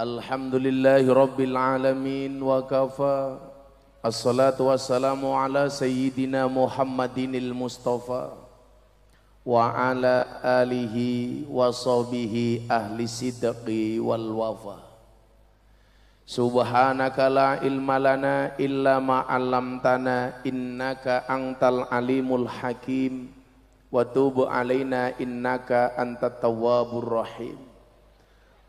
Alhamdulillahi Rabbil Alamin wa kafa Assalatu Mustafa Wa alihi wa ahli sidqi wal wafa ilma lana illa ma'alamtana innaka angtal alimul hakim Wa tubu alaina innaka rahim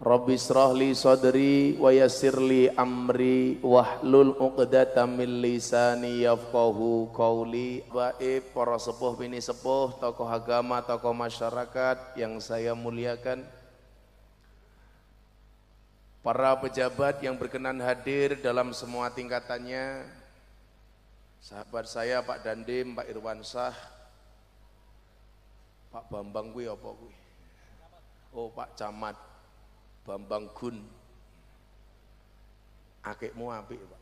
Rabbi srahli sadri wa yassirli amri wahlul uqdatam min lisani yafqahu qawli baik para sepuh bini sepuh tokoh agama tokoh masyarakat yang saya muliakan para pejabat yang berkenan hadir dalam semua tingkatannya sahabat saya Pak Dandim Pak Irwansah Pak Bambang kuwi apa kuwi Oh Pak Camat Bambang Gun. Akikmu apik, Pak.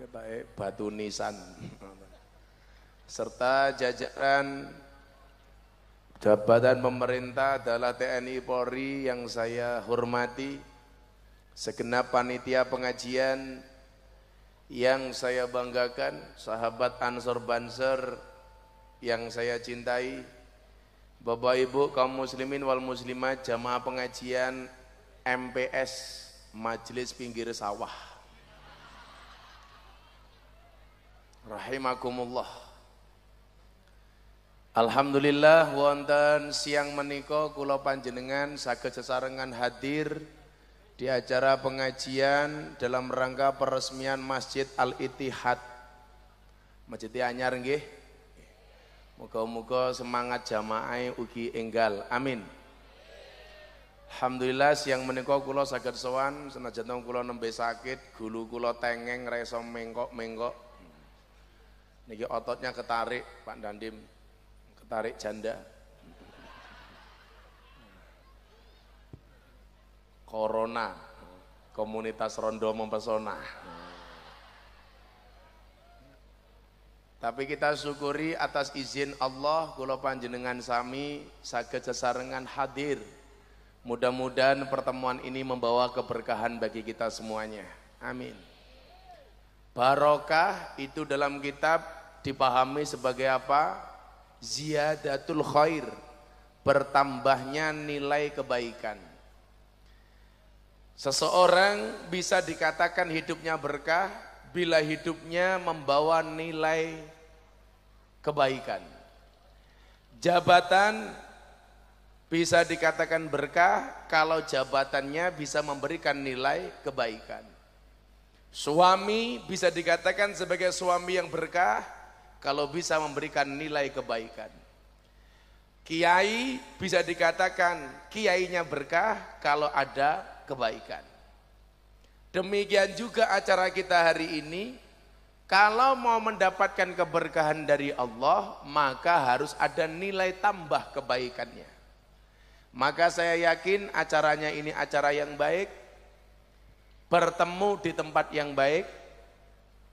e batu nisan. Serta jajaran jabatan pemerintah adalah TNI Polri yang saya hormati, segenap panitia pengajian yang saya banggakan, sahabat Ansor Banser yang saya cintai, Bapak Ibu kaum muslimin wal muslimat jamaah pengajian MPS Majelis Pinggir Sawah. Rahimakumullah. Alhamdulillah wonten siang menika kula panjenengan saged sesarengan hadir di acara pengajian dalam rangka peresmian Masjid Al Ittihad. Masjid Anyar nggih. Muga-muga semangat jamaah ugi enggal. Amin. Alhamdulillah siang menikah kula sakit sowan senajan kula nembe sakit, gulu kula tengeng reso mengkok-mengkok. Niki ototnya ketarik Pak Dandim. Ketarik janda. Corona. Komunitas rondo mempesona. Tapi kita syukuri atas izin Allah kula panjenengan sami saged sesarengan hadir. Mudah-mudahan pertemuan ini membawa keberkahan bagi kita semuanya. Amin. Barokah itu dalam kitab dipahami sebagai apa? Ziyadatul khair, bertambahnya nilai kebaikan. Seseorang bisa dikatakan hidupnya berkah bila hidupnya membawa nilai kebaikan. Jabatan bisa dikatakan berkah kalau jabatannya bisa memberikan nilai kebaikan. Suami bisa dikatakan sebagai suami yang berkah kalau bisa memberikan nilai kebaikan. Kiai bisa dikatakan kiainya berkah kalau ada kebaikan. Demikian juga acara kita hari ini, kalau mau mendapatkan keberkahan dari Allah, maka harus ada nilai tambah kebaikannya. Maka saya yakin acaranya ini acara yang baik, bertemu di tempat yang baik,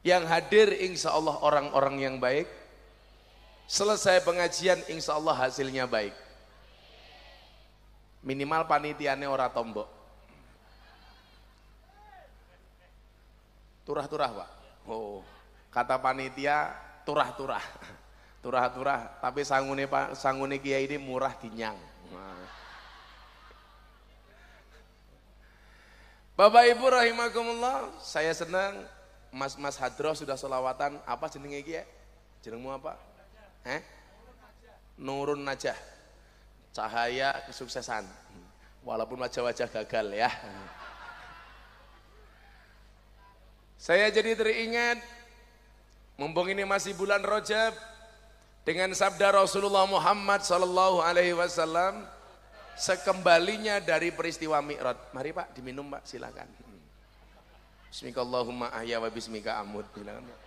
yang hadir insya Allah orang-orang yang baik, selesai pengajian insya Allah hasilnya baik. Minimal panitiannya orang tombok. Turah-turah pak. Oh, kata panitia turah-turah. Turah-turah, tapi sangune pak sangune kiai ini murah dinyang. Bapak Ibu rahimakumullah, saya senang mas-mas hadroh sudah solawatan, apa jenenge kiai? Ya? Jenengmu apa? Eh? Nurun Najah. Cahaya kesuksesan. Walaupun wajah-wajah gagal ya. Saya jadi teringat mumpung ini masih bulan Rajab dengan sabda Rasulullah Muhammad sallallahu alaihi wasallam sekembalinya dari peristiwa Mi'rod. Mari Pak, diminum Pak, silakan. Bismika Allahumma ahya wa bismika amud, Silakan Pak.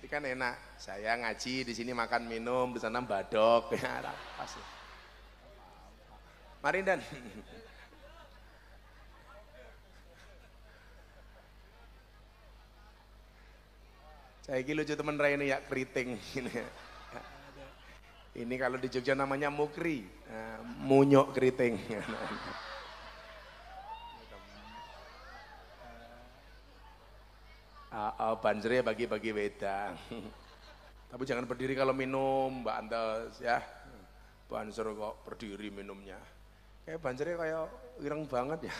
Nanti kan enak, saya ngaji di sini makan minum, di sana badok, ya, pasti. Ya. Mari Dan. Saya gila lucu teman Ray ini ya keriting. Ini, kalau di Jogja namanya mukri, uh, munyok keriting. Uh, banjirnya bagi-bagi wedang. Tapi jangan berdiri kalau minum, Mbak Antas ya. Banjir kok berdiri minumnya. Kayak banjirnya kayak ireng banget ya.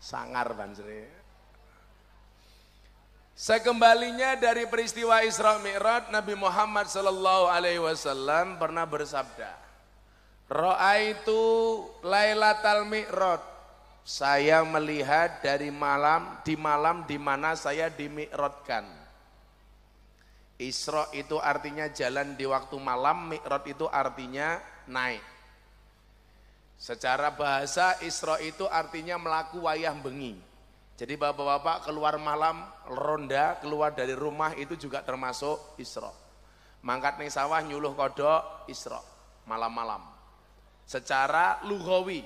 Sangar banjirnya. Sekembalinya dari peristiwa Isra Mi'raj Nabi Muhammad sallallahu alaihi wasallam pernah bersabda, Roa itu Lailatul Mi'raj." Saya melihat dari malam di malam di mana saya dimi'rajkan. Isra itu artinya jalan di waktu malam, Mi'rod itu artinya naik. Secara bahasa Isra itu artinya melaku wayah bengi. Jadi bapak-bapak keluar malam ronda, keluar dari rumah itu juga termasuk Isra. Mangkat ning sawah nyuluh kodok Isra malam-malam. Secara lugawi.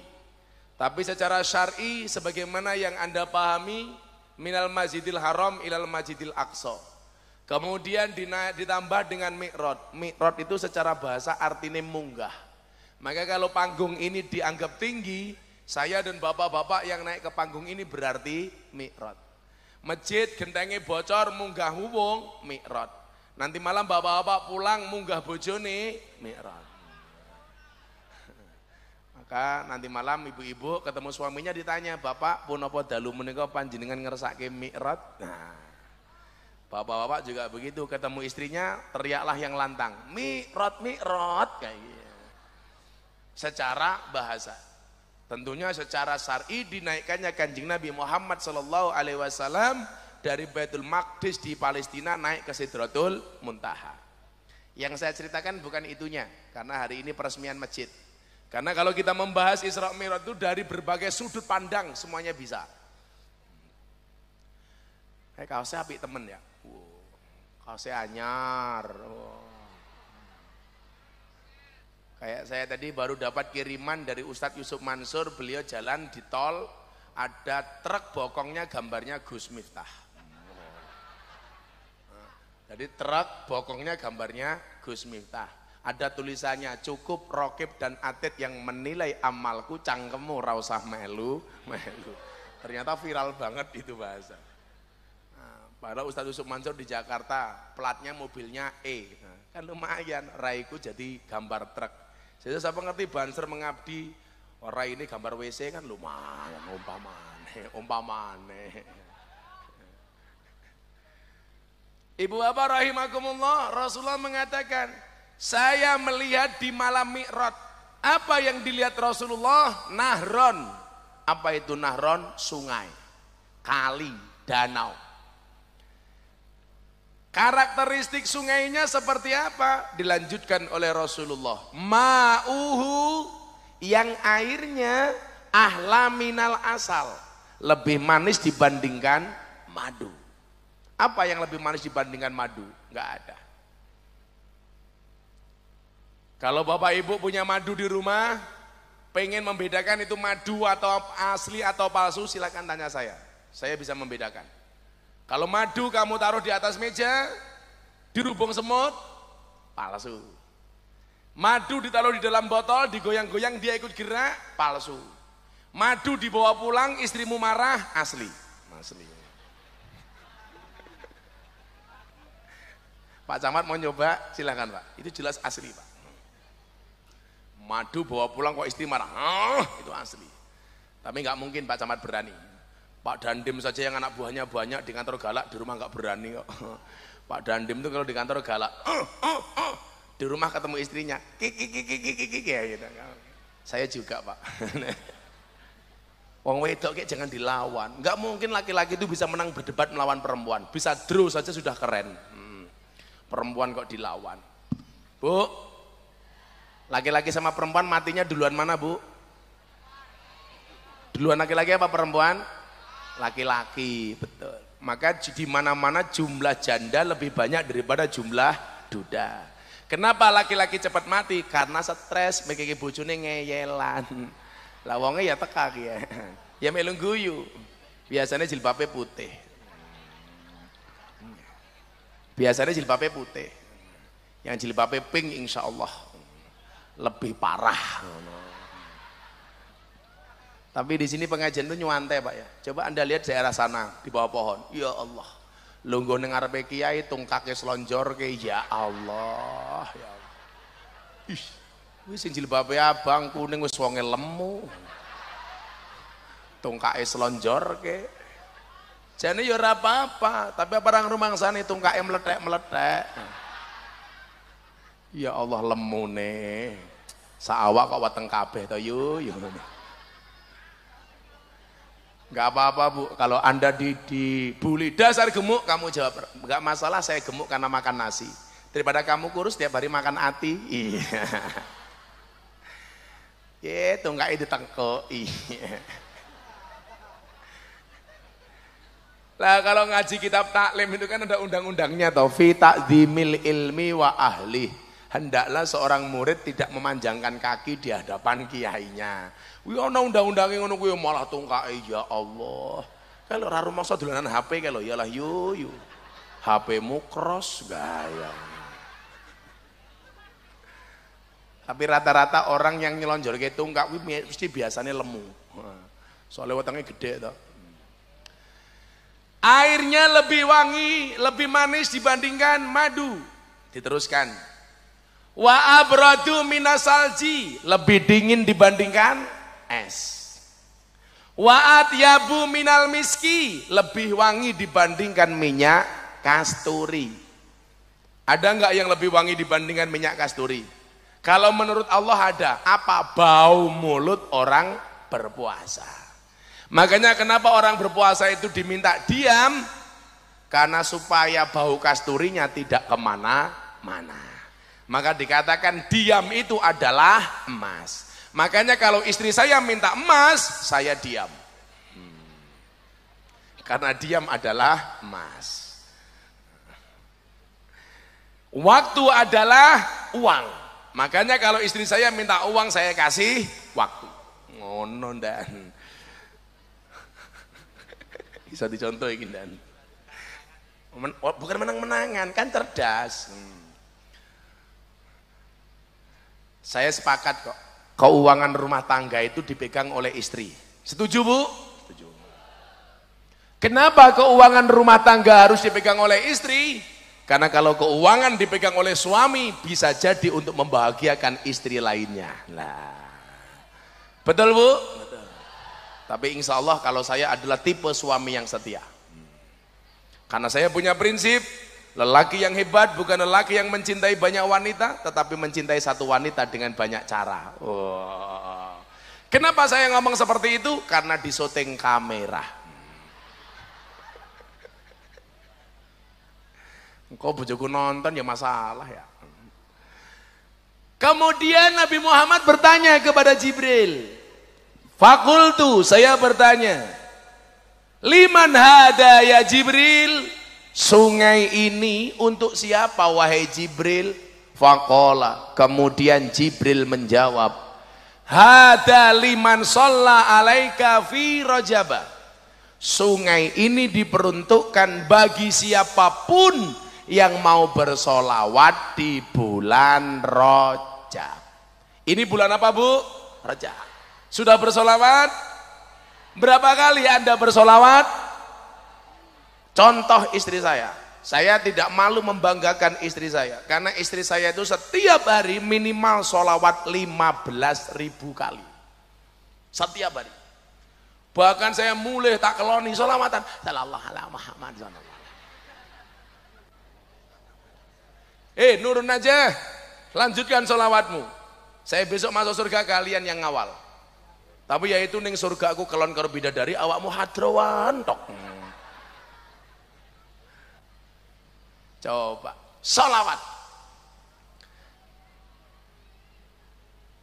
Tapi secara syar'i sebagaimana yang Anda pahami minal masjidil haram ilal masjidil aqsa Kemudian ditambah dengan mikrot. Mikrot itu secara bahasa artinya munggah. Maka kalau panggung ini dianggap tinggi, saya dan bapak-bapak yang naik ke panggung ini berarti mikrot. Masjid gentengnya bocor munggah hubung mikrot. Nanti malam bapak-bapak pulang munggah bojone mikrot. Maka nanti malam ibu-ibu ketemu suaminya ditanya, "Bapak apa dalu menikah panjenengan ngersake mikrot?" Nah, Bapak-bapak juga begitu, ketemu istrinya teriaklah yang lantang. Mi mi rot Kayak gitu. Secara bahasa. Tentunya secara syar'i dinaikkannya kanjeng Nabi Muhammad Sallallahu Alaihi Wasallam dari Baitul Maqdis di Palestina naik ke Sidratul Muntaha. Yang saya ceritakan bukan itunya, karena hari ini peresmian masjid. Karena kalau kita membahas Isra Mi'raj itu dari berbagai sudut pandang semuanya bisa. Kayak kaosnya api temen ya. Hose anyar. Kayak saya tadi baru dapat kiriman dari Ustadz Yusuf Mansur, beliau jalan di tol, ada truk bokongnya gambarnya Gus Miftah. jadi truk bokongnya gambarnya Gus Miftah. Ada tulisannya cukup rokib dan atit yang menilai amalku cangkemu rausah melu melu. Ternyata viral banget itu bahasa. Padahal Ustadz Yusuf Mansur di Jakarta, platnya mobilnya E. kan lumayan, raiku jadi gambar truk. Jadi saya ngerti Banser mengabdi, orang oh, ini gambar WC kan lumayan, umpamane, umpamane. Ibu apa rahimakumullah, Rasulullah mengatakan, saya melihat di malam mi'rod, apa yang dilihat Rasulullah? Nahron. Apa itu nahron? Sungai, kali, danau Karakteristik sungainya seperti apa? Dilanjutkan oleh Rasulullah. Ma'uhu yang airnya ahlaminal asal. Lebih manis dibandingkan madu. Apa yang lebih manis dibandingkan madu? Enggak ada. Kalau bapak ibu punya madu di rumah, pengen membedakan itu madu atau asli atau palsu, silakan tanya saya. Saya bisa membedakan. Kalau madu kamu taruh di atas meja, dirubung semut, palsu. Madu ditaruh di dalam botol, digoyang-goyang dia ikut gerak, palsu. Madu dibawa pulang, istrimu marah, asli. Asli. Pak Camat mau nyoba, silahkan Pak. Itu jelas asli Pak. Madu bawa pulang kok istri marah, oh, itu asli. Tapi nggak mungkin Pak Camat berani. Pak Dandim saja yang anak buahnya banyak di kantor galak, di rumah nggak berani kok. Pak Dandim tuh kalau di kantor galak, uh, uh, uh. di rumah ketemu istrinya, kiki kiki kiki kiki ya gitu. Saya juga pak. Wong wedok kayak jangan dilawan. Nggak mungkin laki-laki itu bisa menang berdebat melawan perempuan. Bisa draw saja sudah keren. Hmm. Perempuan kok dilawan. Bu, laki-laki sama perempuan matinya duluan mana bu? Duluan laki-laki apa perempuan? laki-laki, betul. Maka di mana-mana jumlah janda lebih banyak daripada jumlah duda. Kenapa laki-laki cepat mati? Karena stres, mikir bojone ngeyelan. lawangnya ya tekak ya. Ya melung Biasanya jilbabnya putih. Biasanya jilbabnya putih. Yang jilbabnya pink insyaallah lebih parah. Tapi di sini pengajian itu nyuante Pak ya. Coba Anda lihat daerah sana di bawah pohon. Ya Allah. Lungguh ning ngarepe kiai tungkake slonjor ke ya Allah, ya Allah. Ih, wis sing jilbabe abang kuning wis wonge lemu. Tungkake slonjor ke. Jane ya ora apa-apa, tapi sana itu tungkake meletek-meletek. Ya Allah lemune. Saawak kok weteng kabeh to yu, ya Enggak apa-apa bu, kalau anda di, dibully, dasar gemuk, kamu jawab, enggak masalah saya gemuk karena makan nasi. Daripada kamu kurus tiap hari makan ati, iya. Gitu, itu enggak itu tengkok, iya. Lah kalau ngaji kitab taklim itu kan ada undang-undangnya toh fi takzimil ilmi wa ahli hendaklah seorang murid tidak memanjangkan kaki di hadapan kiainya. Wih ana undang-undange ngono kuwi malah tungkae ya Allah. Kalau ora rumangsa dolanan HP kalau yalah yo yo. HP-mu cross gaya. Tapi rata-rata orang yang nyelonjor ke tungkak kuwi mesti biasanya lemu. Soalnya wetenge gede toh. Airnya lebih wangi, lebih manis dibandingkan madu. Diteruskan. Wa abradu minasalji, lebih dingin dibandingkan es. Wa atyabu minal miski, lebih wangi dibandingkan minyak kasturi. Ada nggak yang lebih wangi dibandingkan minyak kasturi? Kalau menurut Allah ada, apa bau mulut orang berpuasa? Makanya kenapa orang berpuasa itu diminta diam? Karena supaya bau kasturinya tidak kemana-mana. Maka dikatakan diam itu adalah emas. Makanya kalau istri saya minta emas, saya diam. Hmm. Karena diam adalah emas. Waktu adalah uang. Makanya kalau istri saya minta uang, saya kasih waktu. Ngono dan bisa dicontoh dan bukan menang-menangan kan cerdas. Hmm. Saya sepakat kok. Keuangan rumah tangga itu dipegang oleh istri. Setuju, Bu? Setuju. Kenapa keuangan rumah tangga harus dipegang oleh istri? Karena kalau keuangan dipegang oleh suami bisa jadi untuk membahagiakan istri lainnya. Nah, betul bu? Betul. Tapi insya Allah kalau saya adalah tipe suami yang setia. Hmm. Karena saya punya prinsip, Lelaki yang hebat bukan lelaki yang mencintai banyak wanita, tetapi mencintai satu wanita dengan banyak cara. Oh. Kenapa saya ngomong seperti itu? Karena di syuting kamera. Hmm. Kok bujuku nonton ya masalah ya. Kemudian Nabi Muhammad bertanya kepada Jibril. Fakultu, saya bertanya. Liman hada ya Jibril? sungai ini untuk siapa wahai Jibril faqala kemudian Jibril menjawab hada liman sholla alaika fi rajabah sungai ini diperuntukkan bagi siapapun yang mau bersolawat di bulan Rojab ini bulan apa bu? Rojab sudah bersolawat? berapa kali anda bersolawat? Contoh istri saya, saya tidak malu membanggakan istri saya karena istri saya itu setiap hari minimal sholawat 15 ribu kali setiap hari bahkan saya mulai tak keloni sholawatan salallahu ala muhammad eh nurun aja lanjutkan sholawatmu saya besok masuk surga kalian yang ngawal tapi yaitu ning surga aku kelon karo bidadari awakmu hadrawan tok Coba solawat.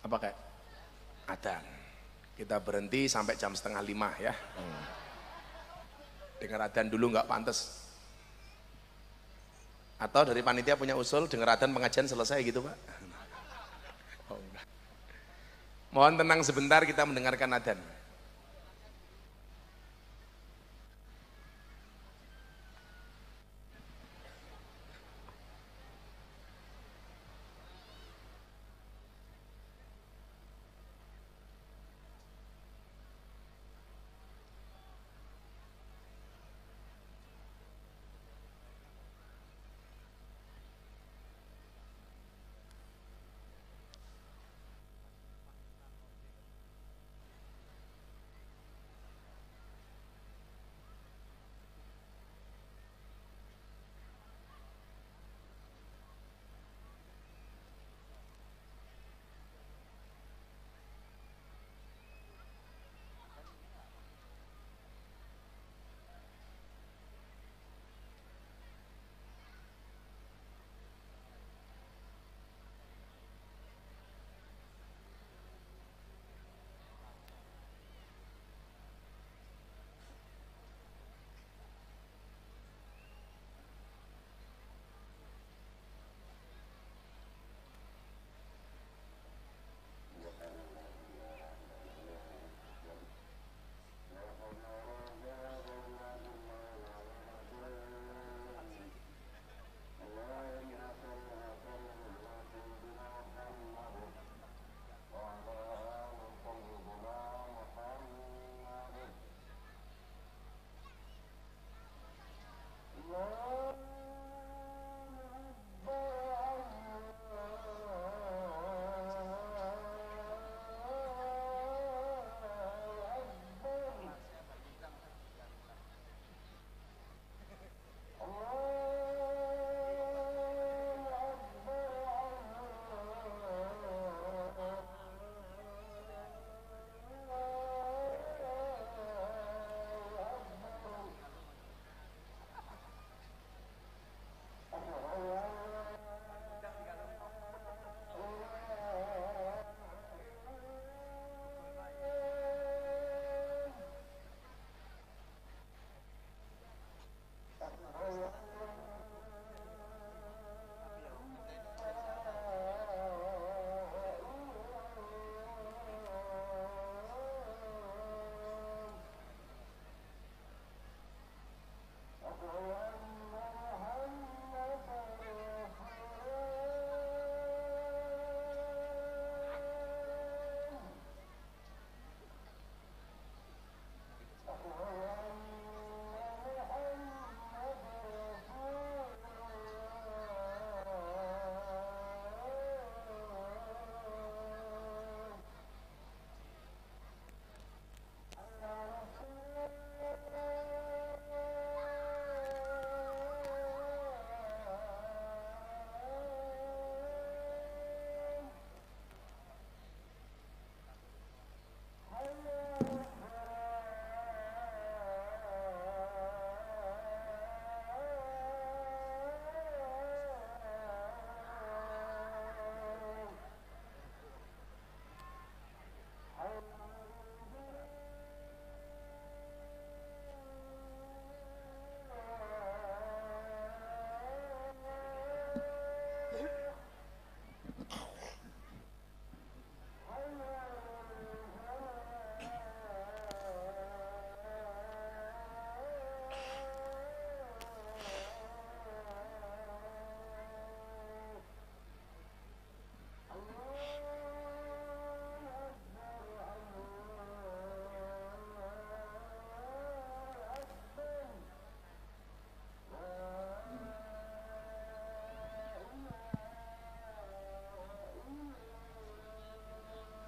Apa kayak? Ada. Kita berhenti sampai jam setengah lima ya. Hmm. Dengar adan dulu nggak pantas. Atau dari panitia punya usul dengar adan pengajian selesai gitu pak? Oh, Mohon tenang sebentar kita mendengarkan adan.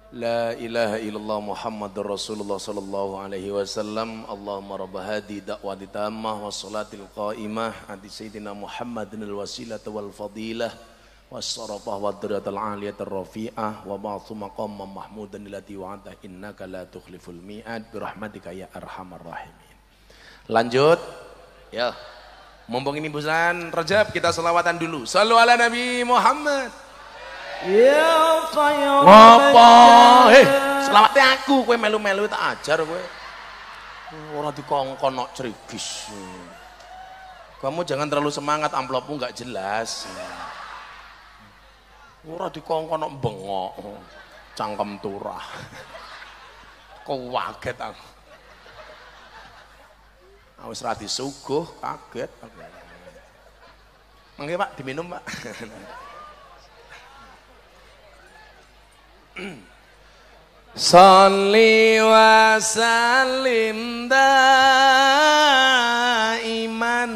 لا إله إلا الله محمد رسول الله صلى الله عليه وسلم اللهم رب هذه دعوة تامة والصلاة القائمة عند سيدنا محمد الوسيلة والفضيلة والصرفة والدرجة العالية الرفيعة وبعث مقاما محمودا الذي وعده إنك لا تخلف الميعاد برحمتك يا أرحم الراحمين lanjut ya mumpung ini bulan Rejab kita selawatan dulu sallu ala Nabi Muhammad Ngopo? Eh, eh, selamat ya aku kowe melu-melu tak ajar Orang di kongkong nok cerigis. Kamu jangan terlalu semangat amplopmu nggak jelas. di kongkong nok bengok. Cangkem turah. Kau waget, aku. Aku ah, serati suguh kaget. Mangke Pak diminum Pak. Salli wa salim iman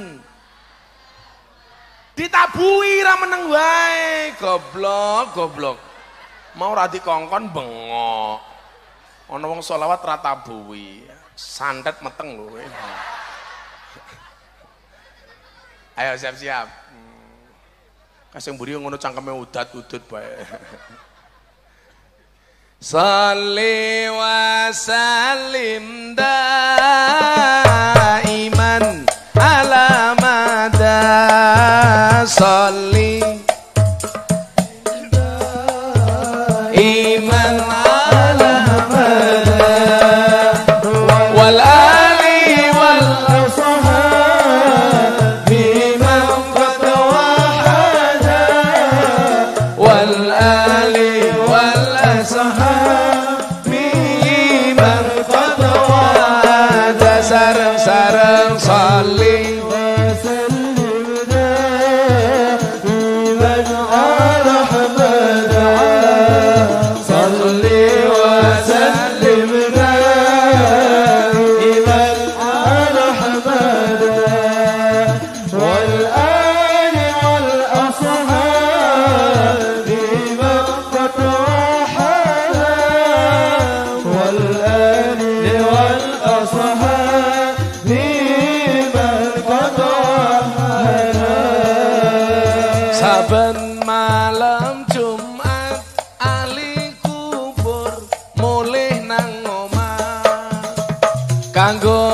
Ditabui ra meneng wae goblok goblok mau ra dikongkon bengok ana wong selawat ra sandet santet meteng lho Ayo siap-siap hmm. Kasih mburi ngono cangkeme udat udut bae Sali wa salim da iman ala madah Sali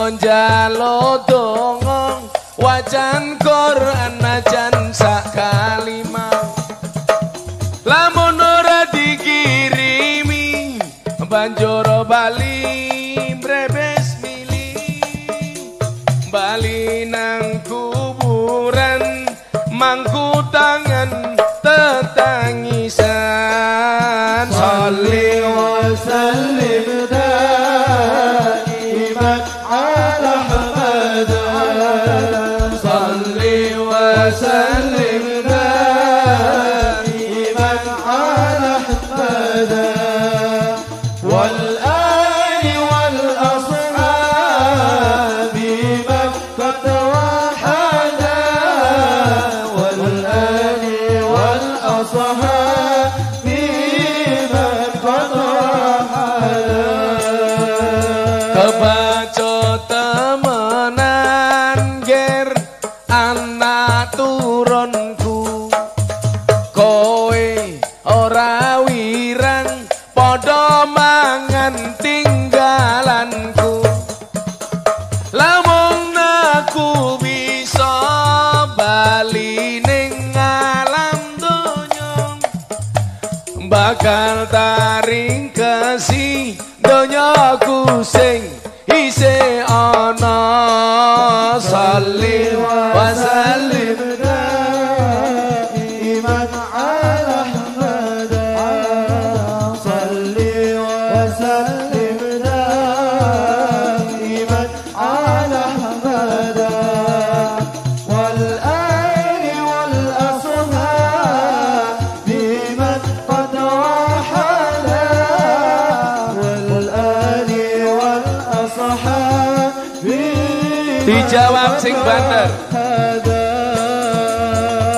Lonjalo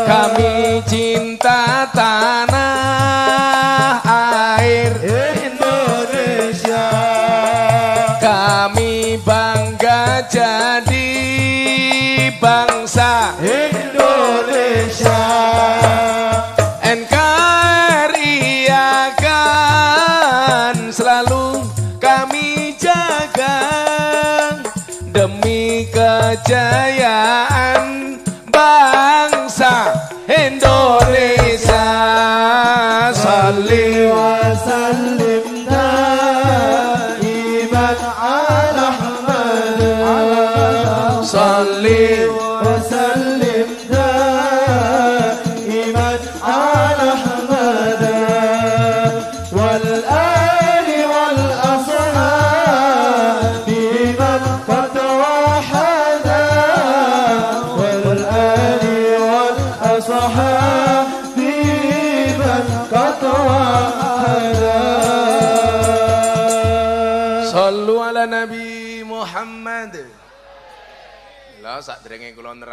Kami cinta tanah air Indonesia Kami bangga jadi bangsa Indonesia NKRI akan selalu kami jaga demi kejayaan I Salim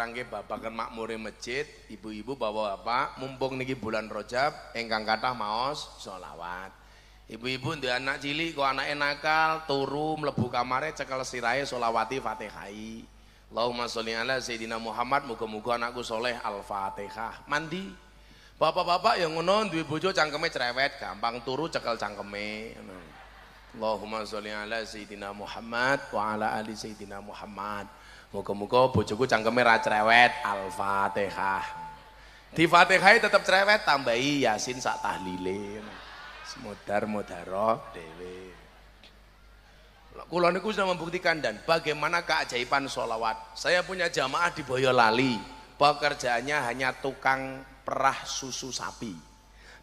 kangge babagan makmure masjid, ibu-ibu bawa apa? mumpung niki bulan rojab, engkang kathah maos sholawat. Ibu-ibu untuk anak cilik kok anak nakal, turu mlebu kamare cekel sirahe sholawati Fatihai. Allahumma sholli ala sayidina Muhammad, muga-muga anakku soleh Al-Fatihah. Mandi. Bapak-bapak yang ngono duwe bojo cangkeme cerewet, gampang turu cekel cangkeme. Allahumma sholli ala sayidina Muhammad wa ala ali sayidina Muhammad. Muka-muka bojoku cangkeme ra cerewet. Al-Fatihah. Di Fatihah e tetap cerewet tambahi Yasin sak tahlile. Semudar mudaro dewe. Kulon itu sudah membuktikan dan bagaimana keajaiban sholawat. Saya punya jamaah di Boyolali. Pekerjaannya hanya tukang perah susu sapi.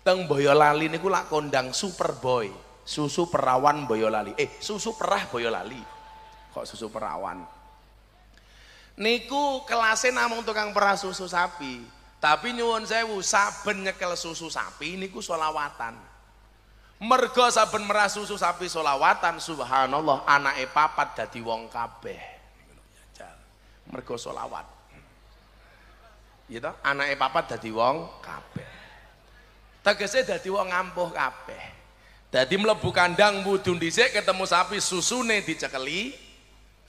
Teng Boyolali niku lak kondang super boy, susu perawan Boyolali. Eh, susu perah Boyolali. Kok susu perawan? Niku kelasin namun tukang perah susu sapi Tapi nyuwun sewu saben nyekel susu sapi niku solawatan Merga saben merah susu sapi solawatan Subhanallah anake papat dadi wong kabeh Merga solawat Gitu anake papat dadi wong kabeh Tegese dadi wong ngampuh kabeh Dadi mlebu kandang mudun dhisik ketemu sapi susune dicekeli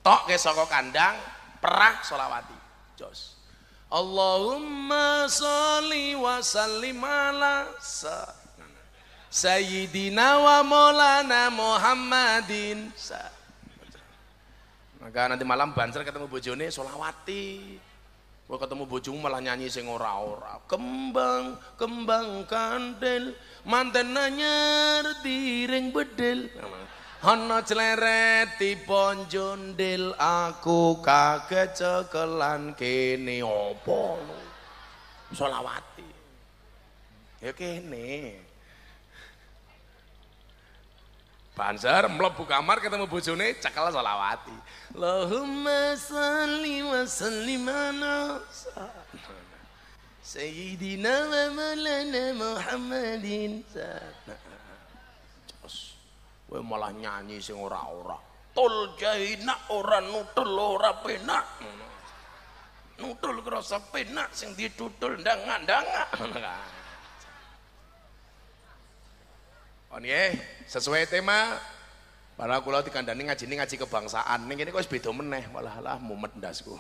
tok ke saka kandang Perah solawati. Jos. Allahumma sholli wa sallim ala Sayyidina wa maulana Muhammadin sa maka nanti malam banser ketemu bojone solawati Gua ketemu bojomu malah nyanyi sing ora-ora. Kembang, kembang kandel, manten nanyar diring bedel. Nah, ana cleret tiba jondil aku kaget cekelan kini opo solawati ya kini Banser mlebu kamar ketemu bojone cekel solawati. Allahumma wa sallim ala Sayyidina wa Maulana Muhammadin kowe malah nyanyi sing ora-ora tul jahina ora nutul ora penak nutul kerasa penak sing ditutul ndang-ndang. on oh, nggih sesuai tema para kula dikandani ngaji ini ngaji kebangsaan. Ning kene kok wis beda meneh, malah lah mumet ndasku.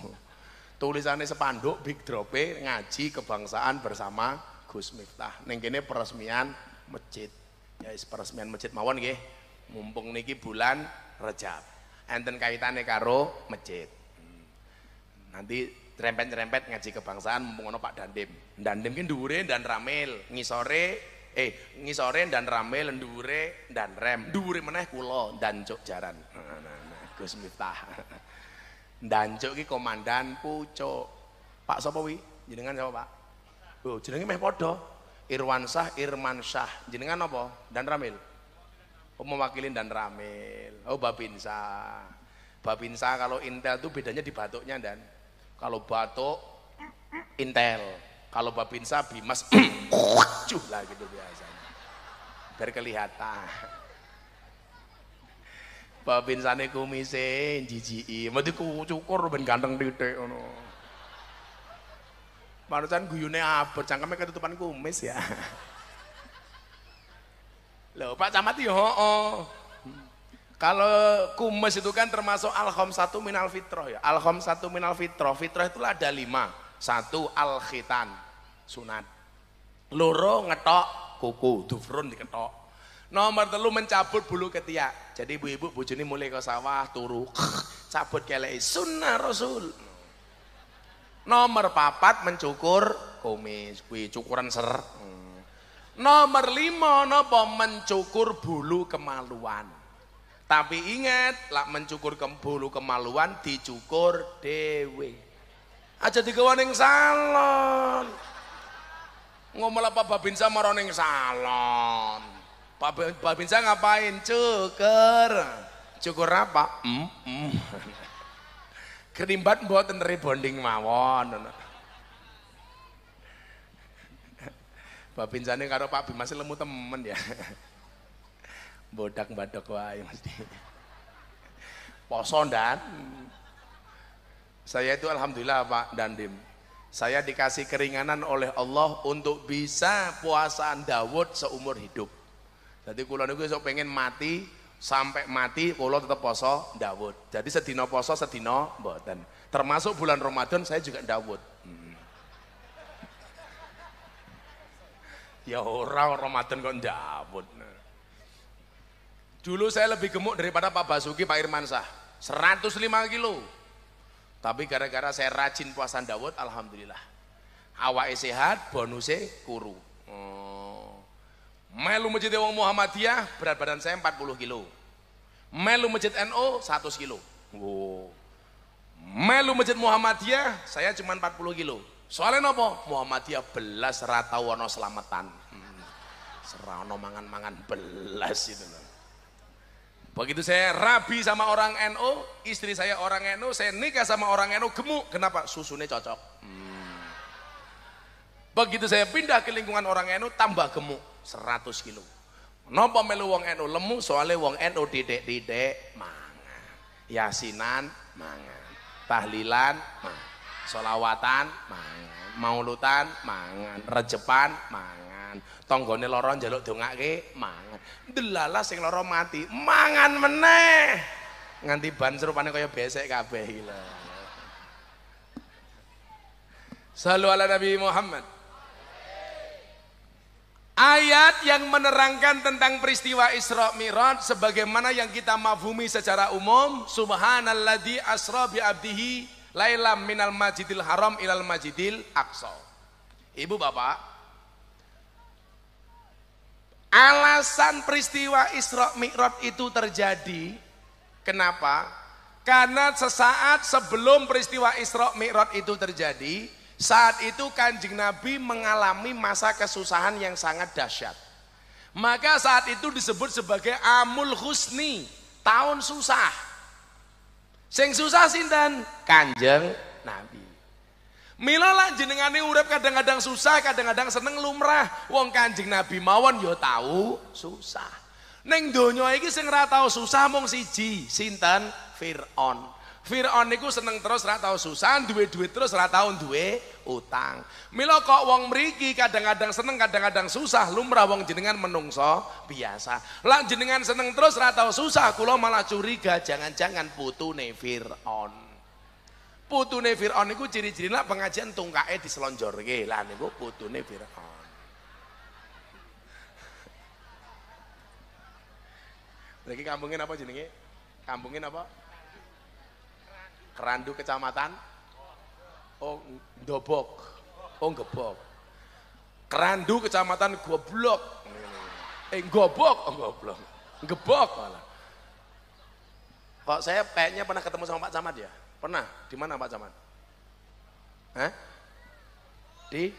Tulisannya sepanduk big drop e, ngaji kebangsaan bersama Gus Miftah. Ning kene peresmian masjid. Ya peresmian masjid mawon nggih mumpung niki bulan Rejab enten kaitannya karo masjid hmm. nanti rempet-rempet ngaji kebangsaan mumpung ono Pak Dandim Dandim kan dure dan ramil ngisore eh ngisore dan ramil dure dan rem dure meneh kulo dan cok jaran nah, nah, nah, Gus Miftah dan cok ki komandan pucuk Pak Sopowi. jenengan siapa Pak oh jenenge meh podo Irwansah Irmansyah jenengan apa dan ramil oh, mewakilin dan ramil oh babinsa babinsa kalau intel tuh bedanya di batuknya dan kalau batuk intel kalau babinsa bimas cuh lah gitu biasanya biar kelihatan babinsane kumise jijiki mesti cukur ben ganteng titik ngono Manusan guyune abot, cangkeme ketutupan kumis ya. Loh, Pak Camat ya oh. Kalau kumes itu kan termasuk alhom satu minal fitroh ya. Alhom satu minal fitroh. Fitroh itu ada lima. Satu al khitan sunat. Loro ngetok kuku dufrun diketok. Nomor telu mencabut bulu ketiak. Jadi ibu-ibu bujuni mulai ke sawah turu cabut kelei sunnah rasul. Nomor papat mencukur kumis, kui cukuran ser. Hmm. Nomor lima nopo mencukur bulu kemaluan. Tapi ingat, lak mencukur ke bulu kemaluan dicukur dewe. Aja di kawaning salon. Ngomel apa babinsa maroning salon. babinsa ngapain? Cukur. Cukur apa? Mm -mm. Kerimbat mboten bonding mawon. Babinjane karo Pak masih lemu temen ya. Bodak badok wae mesti. poson dan saya itu alhamdulillah Pak Dandim. Saya dikasih keringanan oleh Allah untuk bisa puasaan Dawud seumur hidup. Jadi kula niku saya pengen mati sampai mati kula tetap poso Dawud. Jadi sedina poso sedina mboten. Termasuk bulan Ramadan saya juga Dawud. Ya orang Ramadan kok ndabut. Dulu saya lebih gemuk daripada Pak Basuki, Pak Irman Sah. 105 kilo. Tapi gara-gara saya rajin puasa Dawud, Alhamdulillah. Hawa sehat, bonusnya kuru. Oh. Melu masjid wong Muhammadiyah, berat badan saya 40 kilo. Melu masjid NO, 100 kilo. Wow. Melu masjid Muhammadiyah, saya cuma 40 kilo. Soalnya nopo Muhammadiyah belas rata wono selamatan. Hmm. serono mangan-mangan belas itu loh. Begitu saya rabi sama orang NU, NO, istri saya orang NU, NO, saya nikah sama orang NU NO, gemuk. Kenapa? Susunya cocok. Hmm. Begitu saya pindah ke lingkungan orang NU tambah gemuk 100 kilo. nopo melu wong NU lemu soalnya wong NU didek-didek mangan. Yasinan mangan. Tahlilan mangan solawatan mangan maulutan mangan rejepan mangan tonggone loro njaluk dongake mangan delala sing loro mati mangan meneh nganti ban serupane kaya besek kabeh iki lho ala Nabi Muhammad Ayat yang menerangkan tentang peristiwa Isra Mi'raj sebagaimana yang kita mafhumi secara umum subhanalladzi asra bi abdihi Laila minal majidil Haram ilal majidil Aqsa. Ibu Bapak, alasan peristiwa Isra Mi'raj itu terjadi kenapa? Karena sesaat sebelum peristiwa Isra Mi'raj itu terjadi, saat itu Kanjeng Nabi mengalami masa kesusahan yang sangat dahsyat. Maka saat itu disebut sebagai Amul Husni, tahun susah. sing susah sinten kanjeng nabi mila jenengane urip kadang-kadang susah kadang-kadang seneng lumrah wong kanjeng nabi mawon ya tahu susah neng donya iki sing ora tahu susah mung siji sinten fir'on Firaun niku seneng terus ratau tau susah, duwe duit terus ratau duit utang. Milo kok wong meriki kadang-kadang seneng, kadang-kadang susah, lumrah wong jenengan menungso biasa. Lah jenengan seneng terus ratau susah, Kulo malah curiga jangan-jangan putune Firaun. Putune Firaun niku ciri-ciri lah pengajian tungkae diselonjorke. Lah niku putune Firaun. Lagi kampungin apa jenenge? Kampungin apa? Kerandu Kecamatan Oh Ndobok. Oh Gebok. Kerandu Kecamatan Goblok. Eh Gobok, oh Goblok. Gebok malah. Kok saya kayaknya pernah ketemu sama Pak Camat ya? Pernah. Di mana Pak Camat? Hah? Di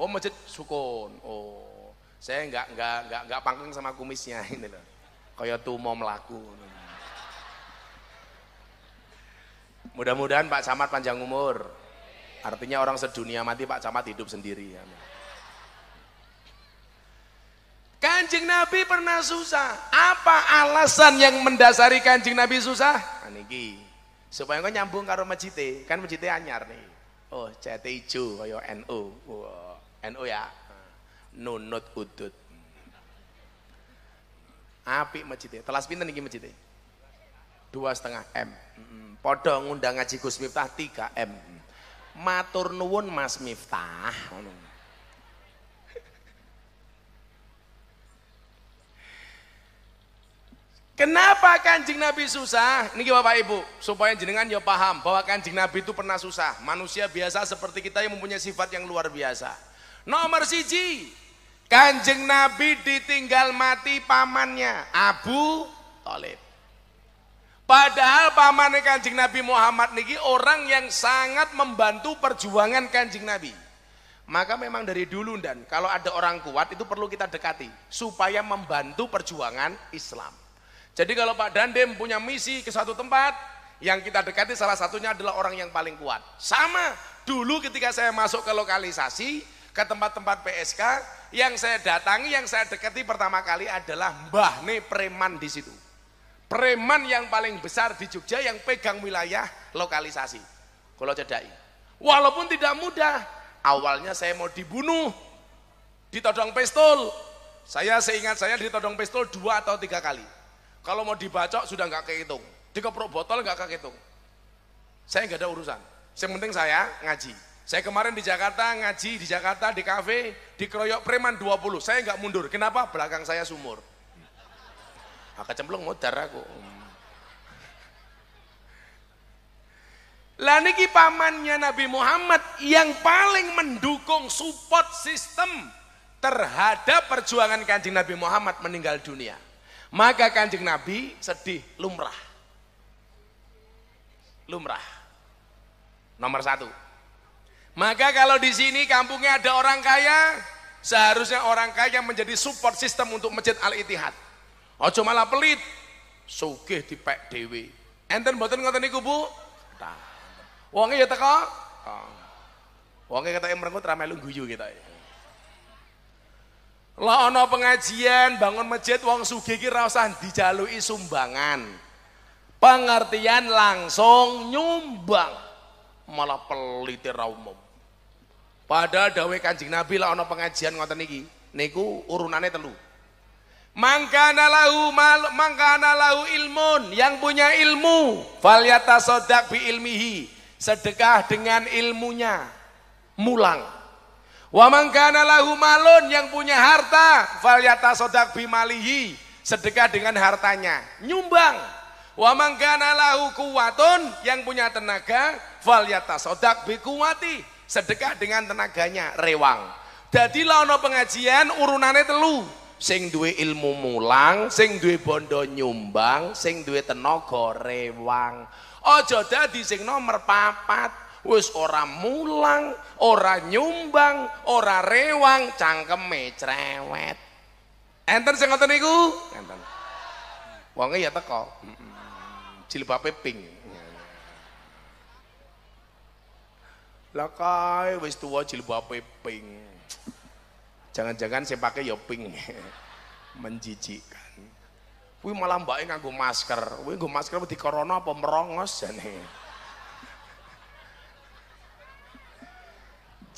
Oh Masjid Sukun. Oh. Saya enggak enggak enggak enggak pangkeng sama kumisnya ini loh. Kayak mau melaku. Ini. Mudah-mudahan Pak Camat panjang umur. Artinya orang sedunia mati Pak Camat hidup sendiri. Kanjeng Nabi pernah susah. Apa alasan yang mendasari kanjeng Nabi susah? Nah, niki. Supaya kau nyambung karo masjid kan masjid anyar nih. Oh, CT hijau kaya NU. Wow. NU ya. Nunut udut. Api masjid. Telas pinten iki masjid? Dua setengah M. Podo ngundang ngaji Gus Miftah 3M. Matur nuwun Mas Miftah. Kenapa kanjeng Nabi susah? Ini Niki Bapak Ibu, supaya jenengan ya paham bahwa kanjeng Nabi itu pernah susah. Manusia biasa seperti kita yang mempunyai sifat yang luar biasa. Nomor siji, kanjeng Nabi ditinggal mati pamannya Abu Talib. Padahal pamane Kanjeng Nabi Muhammad niki orang yang sangat membantu perjuangan Kanjeng Nabi. Maka memang dari dulu dan kalau ada orang kuat itu perlu kita dekati supaya membantu perjuangan Islam. Jadi kalau Pak Dandem punya misi ke satu tempat, yang kita dekati salah satunya adalah orang yang paling kuat. Sama dulu ketika saya masuk ke lokalisasi, ke tempat-tempat PSK, yang saya datangi, yang saya dekati pertama kali adalah Mbah Ne Preman di situ. Preman yang paling besar di Jogja yang pegang wilayah lokalisasi. Kalau cedai. Walaupun tidak mudah, awalnya saya mau dibunuh, ditodong pistol. Saya seingat saya ditodong pistol dua atau tiga kali. Kalau mau dibacok sudah nggak kehitung, dikeprok botol nggak kehitung. Saya nggak ada urusan. Yang penting saya ngaji. Saya kemarin di Jakarta ngaji di Jakarta di kafe dikeroyok preman 20. Saya nggak mundur. Kenapa? Belakang saya sumur maka cemplung modar aku lah niki pamannya Nabi Muhammad yang paling mendukung support sistem terhadap perjuangan kanjeng Nabi Muhammad meninggal dunia maka kanjeng Nabi sedih lumrah lumrah nomor satu maka kalau di sini kampungnya ada orang kaya seharusnya orang kaya menjadi support sistem untuk masjid Al-Itihad Aja malah pelit. Sugih dipek dhewe. Enten mboten ngoten niku, Bu? Tah. Wonge ya teko? Tah. Wonge ketoke merengut ra melu guyu ketoke. Lah ana pengajian, bangun masjid wong sugih iki ra usah dijaluki sumbangan. Pengertian langsung nyumbang. Malah pelite ra umum. Padahal dawuh Kanjeng Nabi lah ana pengajian ngoten niki, niku urunane telu. Mangkana lahu mal, mangkana lahu ilmun yang punya ilmu falyata sodak bi ilmihi sedekah dengan ilmunya mulang wa mangkana lahu malun yang punya harta falyata sodak bi malihi sedekah dengan hartanya nyumbang wa mangkana lahu kuwatun yang punya tenaga falyata sodak bi kuwati sedekah dengan tenaganya rewang jadi lawan pengajian urunannya telu sing duwe ilmu mulang, sing duwe bondo nyumbang, sing duwe tenaga rewang. Aja dadi sing nomor papat, wis ora mulang, ora nyumbang, ora rewang, cangkeme cerewet. Enten sing ngoten niku? Enten. Wonge ya teko. Jilbabe pink. Lah kae wis tuwa jilbabe pink jangan-jangan saya pakai yoping, ya menjijikkan Wih malah mbak ini gue masker Wih gue masker di corona apa merongos jane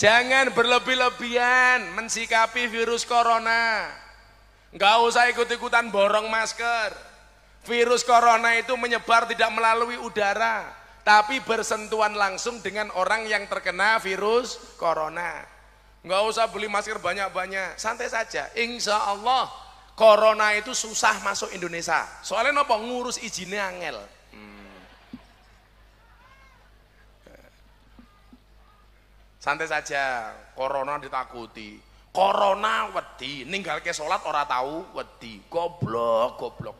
Jangan berlebih-lebihan mensikapi virus corona. Nggak usah ikut-ikutan borong masker. Virus corona itu menyebar tidak melalui udara, tapi bersentuhan langsung dengan orang yang terkena virus corona nggak usah beli masker banyak-banyak santai saja insya Allah corona itu susah masuk Indonesia soalnya nopo ngurus izinnya angel hmm. santai saja corona ditakuti corona wedi ninggal ke sholat orang tahu wedi goblok goblok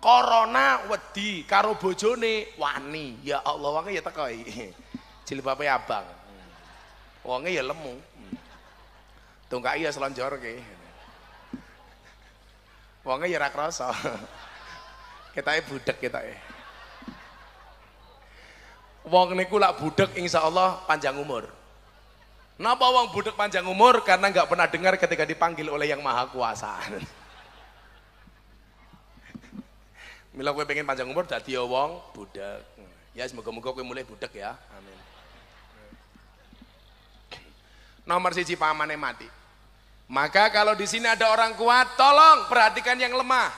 corona wedi karo bojone wani ya Allah wangi ya tekoi jilbabnya abang Wangi ya lemu Tunggak Tungkai ya ke, Wonge ya kita krasa. kita budek ketoke. Wong niku lak insya Allah panjang umur. Napa wong budek panjang umur? Karena nggak pernah dengar ketika dipanggil oleh Yang Maha Kuasa. Mila kowe pengen panjang umur dadi ya wong budek. Ya semoga-moga kowe mulai budek ya. Amin. Nomor siji pamane mati. Maka kalau di sini ada orang kuat, tolong perhatikan yang lemah.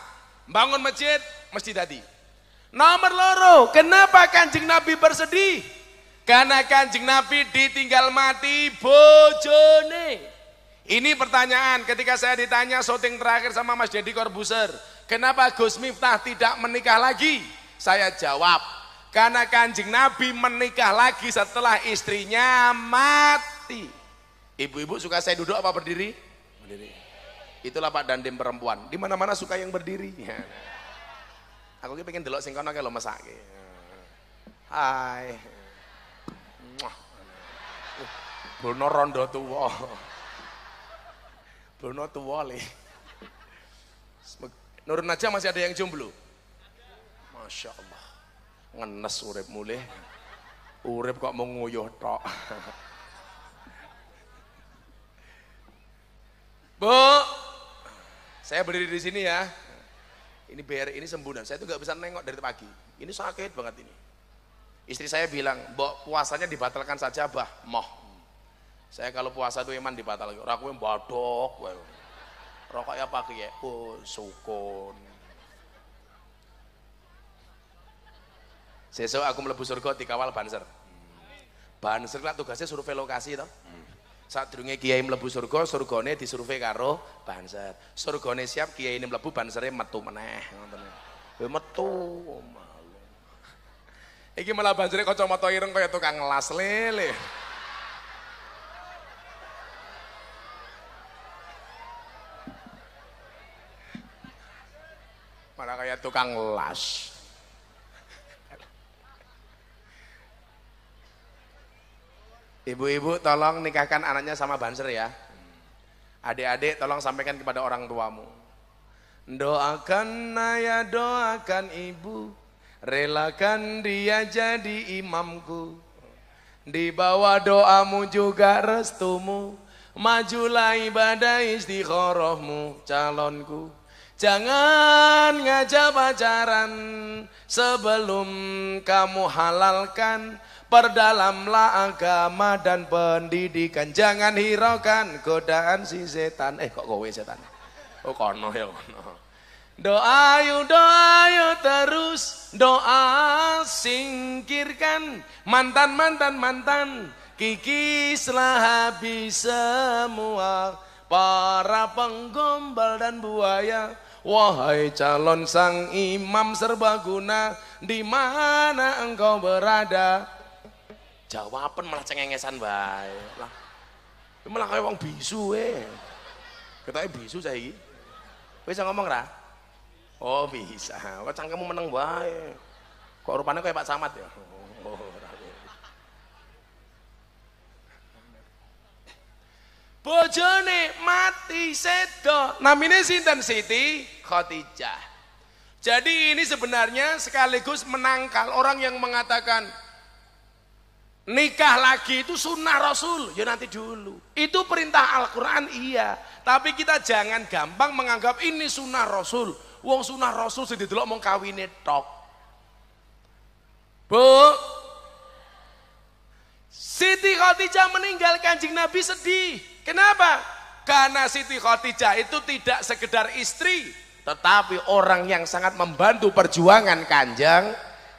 Bangun masjid masjid tadi. Nomor loro, kenapa Kanjeng Nabi bersedih? Karena Kanjeng Nabi ditinggal mati bojone. Ini pertanyaan ketika saya ditanya syuting terakhir sama Mas Jadi Corbuzier. Kenapa Gus Miftah tidak menikah lagi? Saya jawab, karena Kanjeng Nabi menikah lagi setelah istrinya mati. Ibu-ibu suka saya duduk apa berdiri? berdiri. Itulah Pak Dandim perempuan. Di mana-mana suka yang berdiri. Aku ki pengen delok sing kono ke lo masak Hai. Uh, Bruno rondo tuwa. Bruno tuwa le. Nurun aja masih ada yang jomblo. Masya Allah. Ngenes urip mulih. Urip kok mau nguyuh tok. Bu, saya berdiri di sini ya. Ini BR ini sembunan. Saya tuh nggak bisa nengok dari pagi. Ini sakit banget ini. Istri saya bilang, bu puasanya dibatalkan saja, Bah." Moh. Saya kalau puasa tuh emang dibatalkan. Ora yang badok Rokok ya pagi ya. Oh, sukun. Sesuai aku mlebu surga dikawal Banser. Banser lah tugasnya suruh velokasi toh. Hmm saat sadurunge kiai mlebu surga surgane disurvei karo banser surgane siap kiai ini mlebu bansere metu meneh ngoten metu malu iki malah bansere kacamata ireng kaya tukang las lele malah kaya tukang las Ibu-ibu tolong nikahkan anaknya sama Banser ya. Adik-adik tolong sampaikan kepada orang tuamu. Doakan naya doakan ibu. Relakan dia jadi imamku. Di bawah doamu juga restumu. Majulah ibadah istiqorohmu calonku. Jangan ngajak pacaran sebelum kamu halalkan Perdalamlah agama dan pendidikan. Jangan hiraukan godaan si setan. Eh kok kowe setan? Oh kono ya kono. Doa yo doa yo terus doa singkirkan mantan mantan mantan kikislah habis semua para penggombal dan buaya Wahai calon sang imam serbaguna, di mana engkau berada? jawaban malah cengengesan bae lah ya malah kaya wong bisu eh ketoke bisu saya ini. Bisa ngomong ra oh bisa kok kamu menang, bae kok rupanya kayak Pak Samat ya oh, oh, bojone mati sedo namine sinten Siti Khadijah jadi ini sebenarnya sekaligus menangkal orang yang mengatakan Nikah lagi itu sunnah Rasul, ya nanti dulu. Itu perintah Al-Quran iya. Tapi kita jangan gampang menganggap ini sunnah Rasul. Wong sunnah Rasul sih didelok mau kawine tok. Bu, Siti Khadijah meninggalkan kanjeng Nabi sedih. Kenapa? Karena Siti Khadijah itu tidak sekedar istri, tetapi orang yang sangat membantu perjuangan kanjeng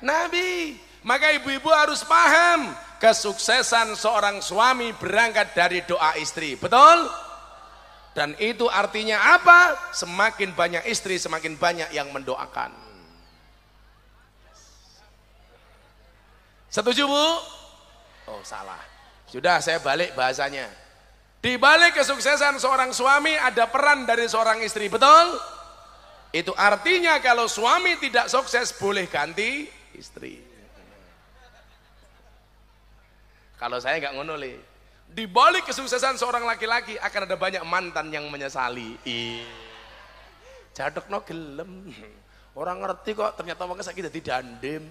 Nabi. Maka ibu-ibu harus paham kesuksesan seorang suami berangkat dari doa istri. Betul? Dan itu artinya apa? Semakin banyak istri, semakin banyak yang mendoakan. Setuju, Bu? Oh, salah. Sudah saya balik bahasanya. Di balik kesuksesan seorang suami ada peran dari seorang istri, betul? Itu artinya kalau suami tidak sukses boleh ganti istri. Kalau saya nggak ngono le. Di balik kesuksesan seorang laki-laki akan ada banyak mantan yang menyesali. Jaduk no gelem. Orang ngerti kok ternyata wong sakit jadi dandem.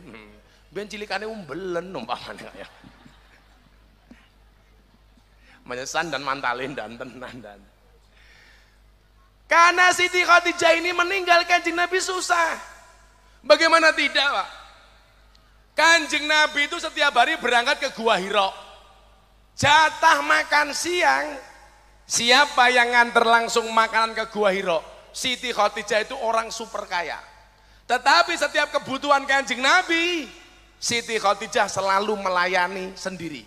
Ben cilikane umbelen umpamane ya. Menyesan dan mantalin dan tenan dan. Karena Siti Khadijah ini meninggalkan Nabi susah. Bagaimana tidak, Pak? Kanjeng Nabi itu setiap hari berangkat ke Gua Hiro. Jatah makan siang, siapa yang nganter langsung makanan ke Gua Hiro? Siti Khadijah itu orang super kaya. Tetapi setiap kebutuhan kanjeng Nabi, Siti Khadijah selalu melayani sendiri.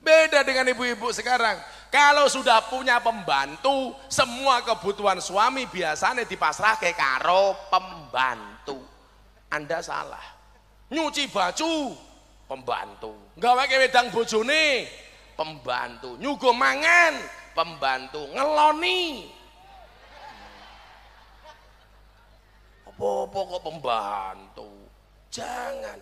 Beda dengan ibu-ibu sekarang. Kalau sudah punya pembantu, semua kebutuhan suami biasanya dipasrah ke karo pembantu. Anda salah nyuci baju pembantu gawe wedang bojone pembantu nyugo mangan pembantu ngeloni apa kok pembantu jangan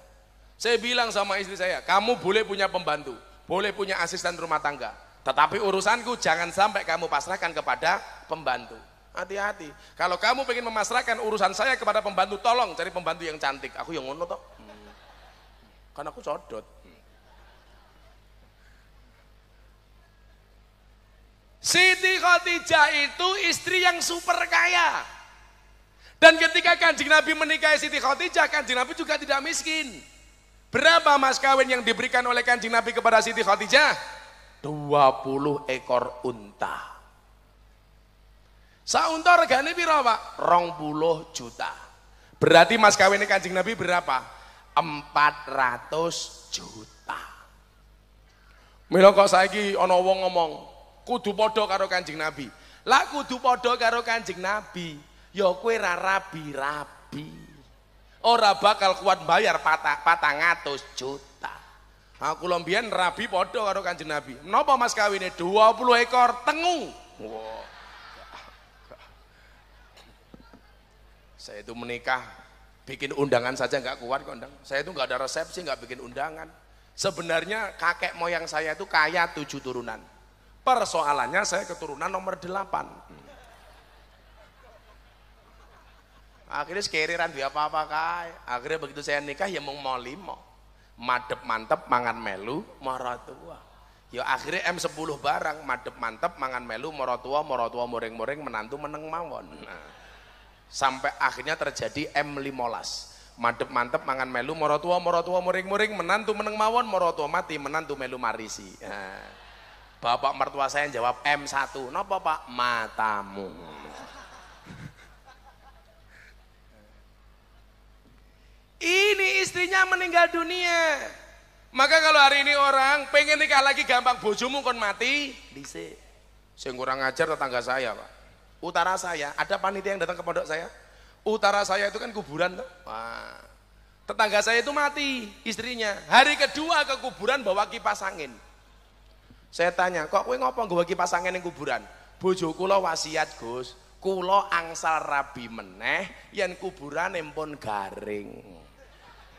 saya bilang sama istri saya kamu boleh punya pembantu boleh punya asisten rumah tangga tetapi urusanku jangan sampai kamu pasrahkan kepada pembantu hati-hati kalau kamu ingin memasrahkan urusan saya kepada pembantu tolong cari pembantu yang cantik aku yang ngono toh karena aku codot. Siti Khadijah itu istri yang super kaya dan ketika kanjeng Nabi menikahi Siti Khadijah kanjeng Nabi juga tidak miskin berapa mas kawin yang diberikan oleh kanjeng Nabi kepada Siti Khadijah 20 ekor unta saunta gani piro pak rong puluh juta berarti mas kawinnya kanjeng Nabi berapa 400 juta. Mila kok saiki ana wong ngomong kudu padha karo Kanjeng Nabi. Lah kudu padha karo Kanjeng Nabi, ya kowe ra rabi-rabi. Ora bakal kuat bayar patah pata ngatus juta. Aku nah, lombian rabi padha karo Kanjeng Nabi. Menapa Mas kawine 20 ekor tengu. Wow. Saya itu menikah bikin undangan saja nggak kuat kondang. Saya itu nggak ada resepsi, nggak bikin undangan. Sebenarnya kakek moyang saya itu kaya tujuh turunan. Persoalannya saya keturunan nomor delapan. Akhirnya sekiriran dia apa-apa kai. Akhirnya begitu saya nikah ya mau limo. Madep mantep mangan melu maratua. Ya akhirnya M10 barang madep mantep mangan melu maratua maratua moring-moring menantu meneng mawon. Nah sampai akhirnya terjadi m limolas mantep mantep mangan melu morotua morotua muring muring menantu meneng mawon morotua mati menantu melu marisi eh. bapak mertua saya yang jawab M1 napa pak matamu ini istrinya meninggal dunia maka kalau hari ini orang pengen nikah lagi gampang bojomu kon mati dice sing kurang ajar tetangga saya pak utara saya, ada panitia yang datang ke pondok saya. Utara saya itu kan kuburan tuh. Wah. Tetangga saya itu mati, istrinya. Hari kedua ke kuburan bawa kipas angin. Saya tanya, kok kowe ngopo nggawa kipas angin ning kuburan? Bojo kulo wasiat, Gus. Kula angsal rabi meneh yen kuburan pun garing.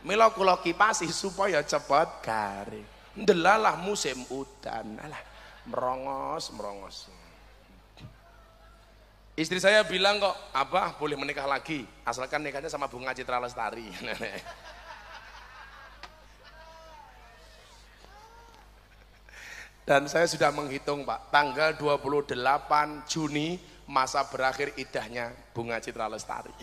Mila kula kipasi supaya cepat garing. Ndelalah musim udan. Alah, merongos, merongos. Istri saya bilang kok, apa boleh menikah lagi, asalkan nikahnya sama Bunga Citra Lestari. Dan saya sudah menghitung Pak, tanggal 28 Juni masa berakhir idahnya Bunga Citra Lestari.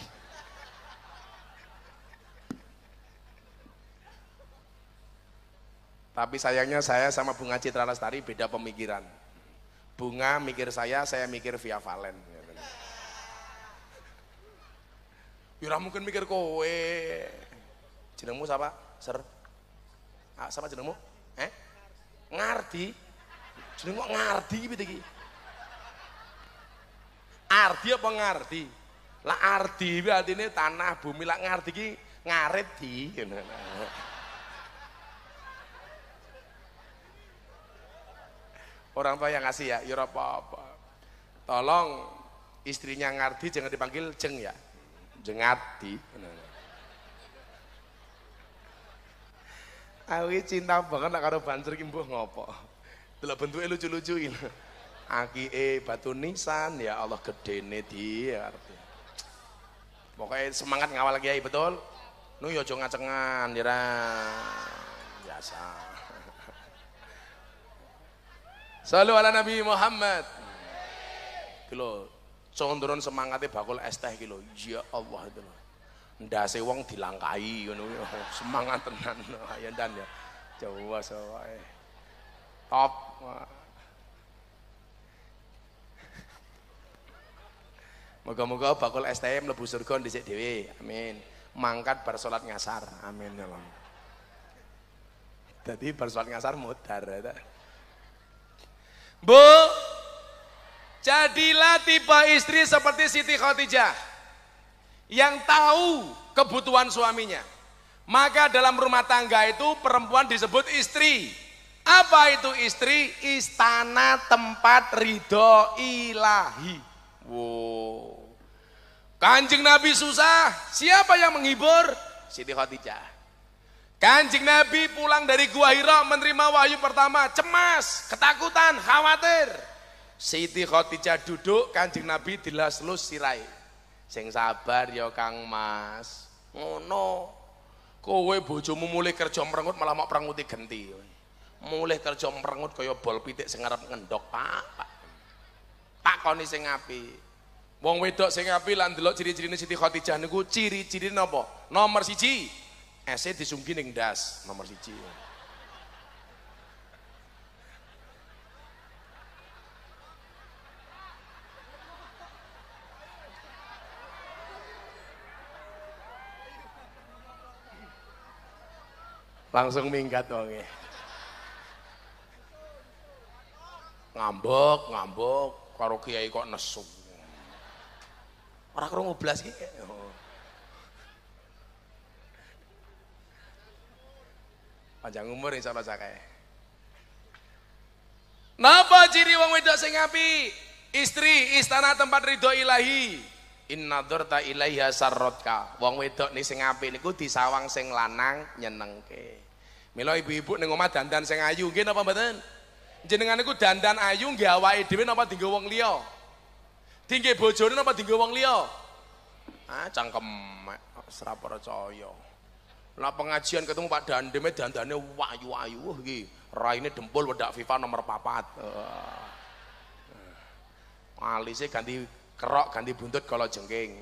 Tapi sayangnya saya sama Bunga Citra Lestari beda pemikiran. Bunga mikir saya, saya mikir via Valen. Ya mungkin mikir kowe. Jenengmu siapa? Ser. Ah, siapa jenengmu? Eh? Ngardi. Jeneng kok Ngardi iki piye Ardi apa Ngardi? Lah Ardi iki artine tanah bumi, lah Ngardi iki ngarit di ngono. Orang tua yang ngasih ya, ya apa-apa. Tolong istrinya Ngardi jangan dipanggil Jeng ya jengati Awi cinta banget nak karo banser ki mbuh ngopo. Delok bentuke lucu-lucu Aki e batu nisan ya Allah gedene di arti. Pokoknya semangat ngawal kiai betul. Nu yo aja ngacengan jera. Ya Biasa. Salu ala Nabi Muhammad. Kilo. Condron semangatnya bakul es teh iki Ya Allah itu nda sewang wong dilangkai know, ya. Semangat tenan ya dan ya. Jawa sawae. Eh. Top. Moga-moga bakul es teh mlebu surga di dhewe. Amin. Mangkat bar salat ngasar. Amin ya Allah. jadi bar salat ngasar mudhar. Ya, Bu, Jadilah tipe istri seperti Siti Khadijah yang tahu kebutuhan suaminya. Maka dalam rumah tangga itu perempuan disebut istri. Apa itu istri? Istana tempat ridho ilahi. Wow. Kanjeng Nabi susah, siapa yang menghibur? Siti Khadijah. Kanjeng Nabi pulang dari Gua Hira menerima wahyu pertama, cemas, ketakutan, khawatir. Siti Khadijah duduk Kanjeng Nabi di dilaslu sirai Sing sabar ya Kang Mas. Ngono. Oh, Kowe bojomu mulai kerja merengut malah mak prenguti genti. Mulai kerja merengut kaya bol pitik sing arep ngendok, Pak. Pak, pak koni sing api. Wong wedok sing api lan delok ciri-cirine Siti Khadijah niku ciri-cirine apa? Nomor siji, ese disunggi ning ndas, nomor siji. Ya. Langsung minggat wonge. ngambok ngambok, karo kiai kok nesu. Ora krungu blas iki. Panjang umur insya Allah sakai. Napa ciri wong wedok sing api? Istri istana tempat ridho ilahi. Inna dorta ilahi sarrotka. Wong wedok ni sing ku niku disawang sing lanang nyenengke. Milo ibu-ibu ning omah dandan sing ayu nggih napa mboten? Jenengan niku dandan ayu nggih awake dhewe napa dienggo wong liya? Tinggi bojone napa dienggo wong liya? Ah cangkem seraporo coyo. Lah pengajian ketemu Pak Dandeme dandane wayu-ayu wah Rai ini dempul wedak FIFA nomor papat. Alisnya ganti kerok, ganti buntut kalau jengking.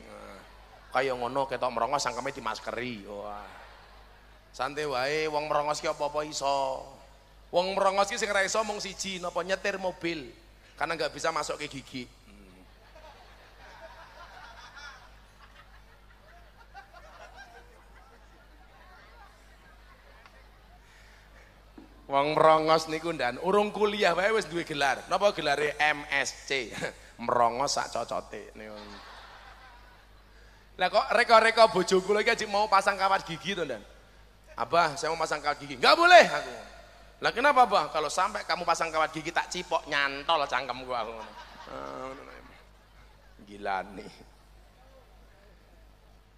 Kaya ngono ketok merongos sangkeme dimaskeri. Wah santai wae wong merongos ki apa-apa iso wong merongos ki sing ra iso mung siji napa nyetir mobil karena nggak bisa masuk ke gigi hmm. Wong merongos niku ndan urung kuliah wae wis duwe gelar. Napa gelare MSC? merongos sak cocote niku. Lah kok reka-reka bojoku lagi mau pasang kawat gigi to, Ndan? Abah, saya mau pasang kawat gigi. Enggak boleh aku. Lah kenapa, Abah? Kalau sampai kamu pasang kawat gigi tak cipok nyantol cangkem gua ah, Gila nih.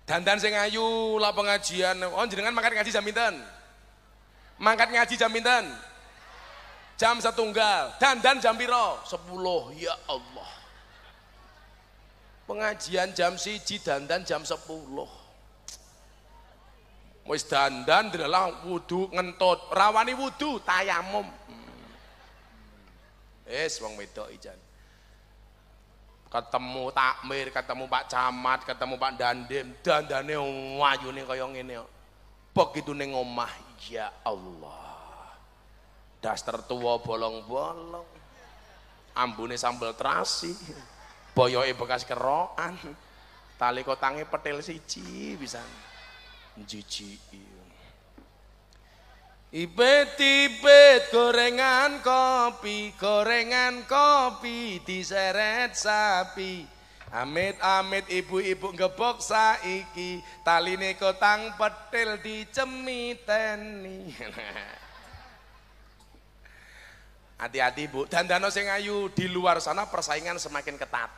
Dandan sing ayu lah pengajian. Oh, jenengan makan ngaji jam pinten? Mangkat ngaji jam pinten? Jam setunggal. Dandan jam piro? 10. Ya Allah. Pengajian jam siji dandan jam 10 wis dandan adalah wudhu ngentut rawani wudhu tayamum es wong wedok ijan ketemu takmir ketemu Pak Camat ketemu Pak Dandim dandane wayune kaya ngene kok begitu ning omah ya Allah Das tertua bolong-bolong ambune sambel terasi boyoke bekas kerokan tali kotange petil siji bisa jiji ibet-ibet gorengan kopi gorengan kopi diseret sapi amit-amit ibu-ibu ngebok saiki taline kotang petil dicemiteni hati-hati bu Dandana dano sing ayu di luar sana persaingan semakin ketat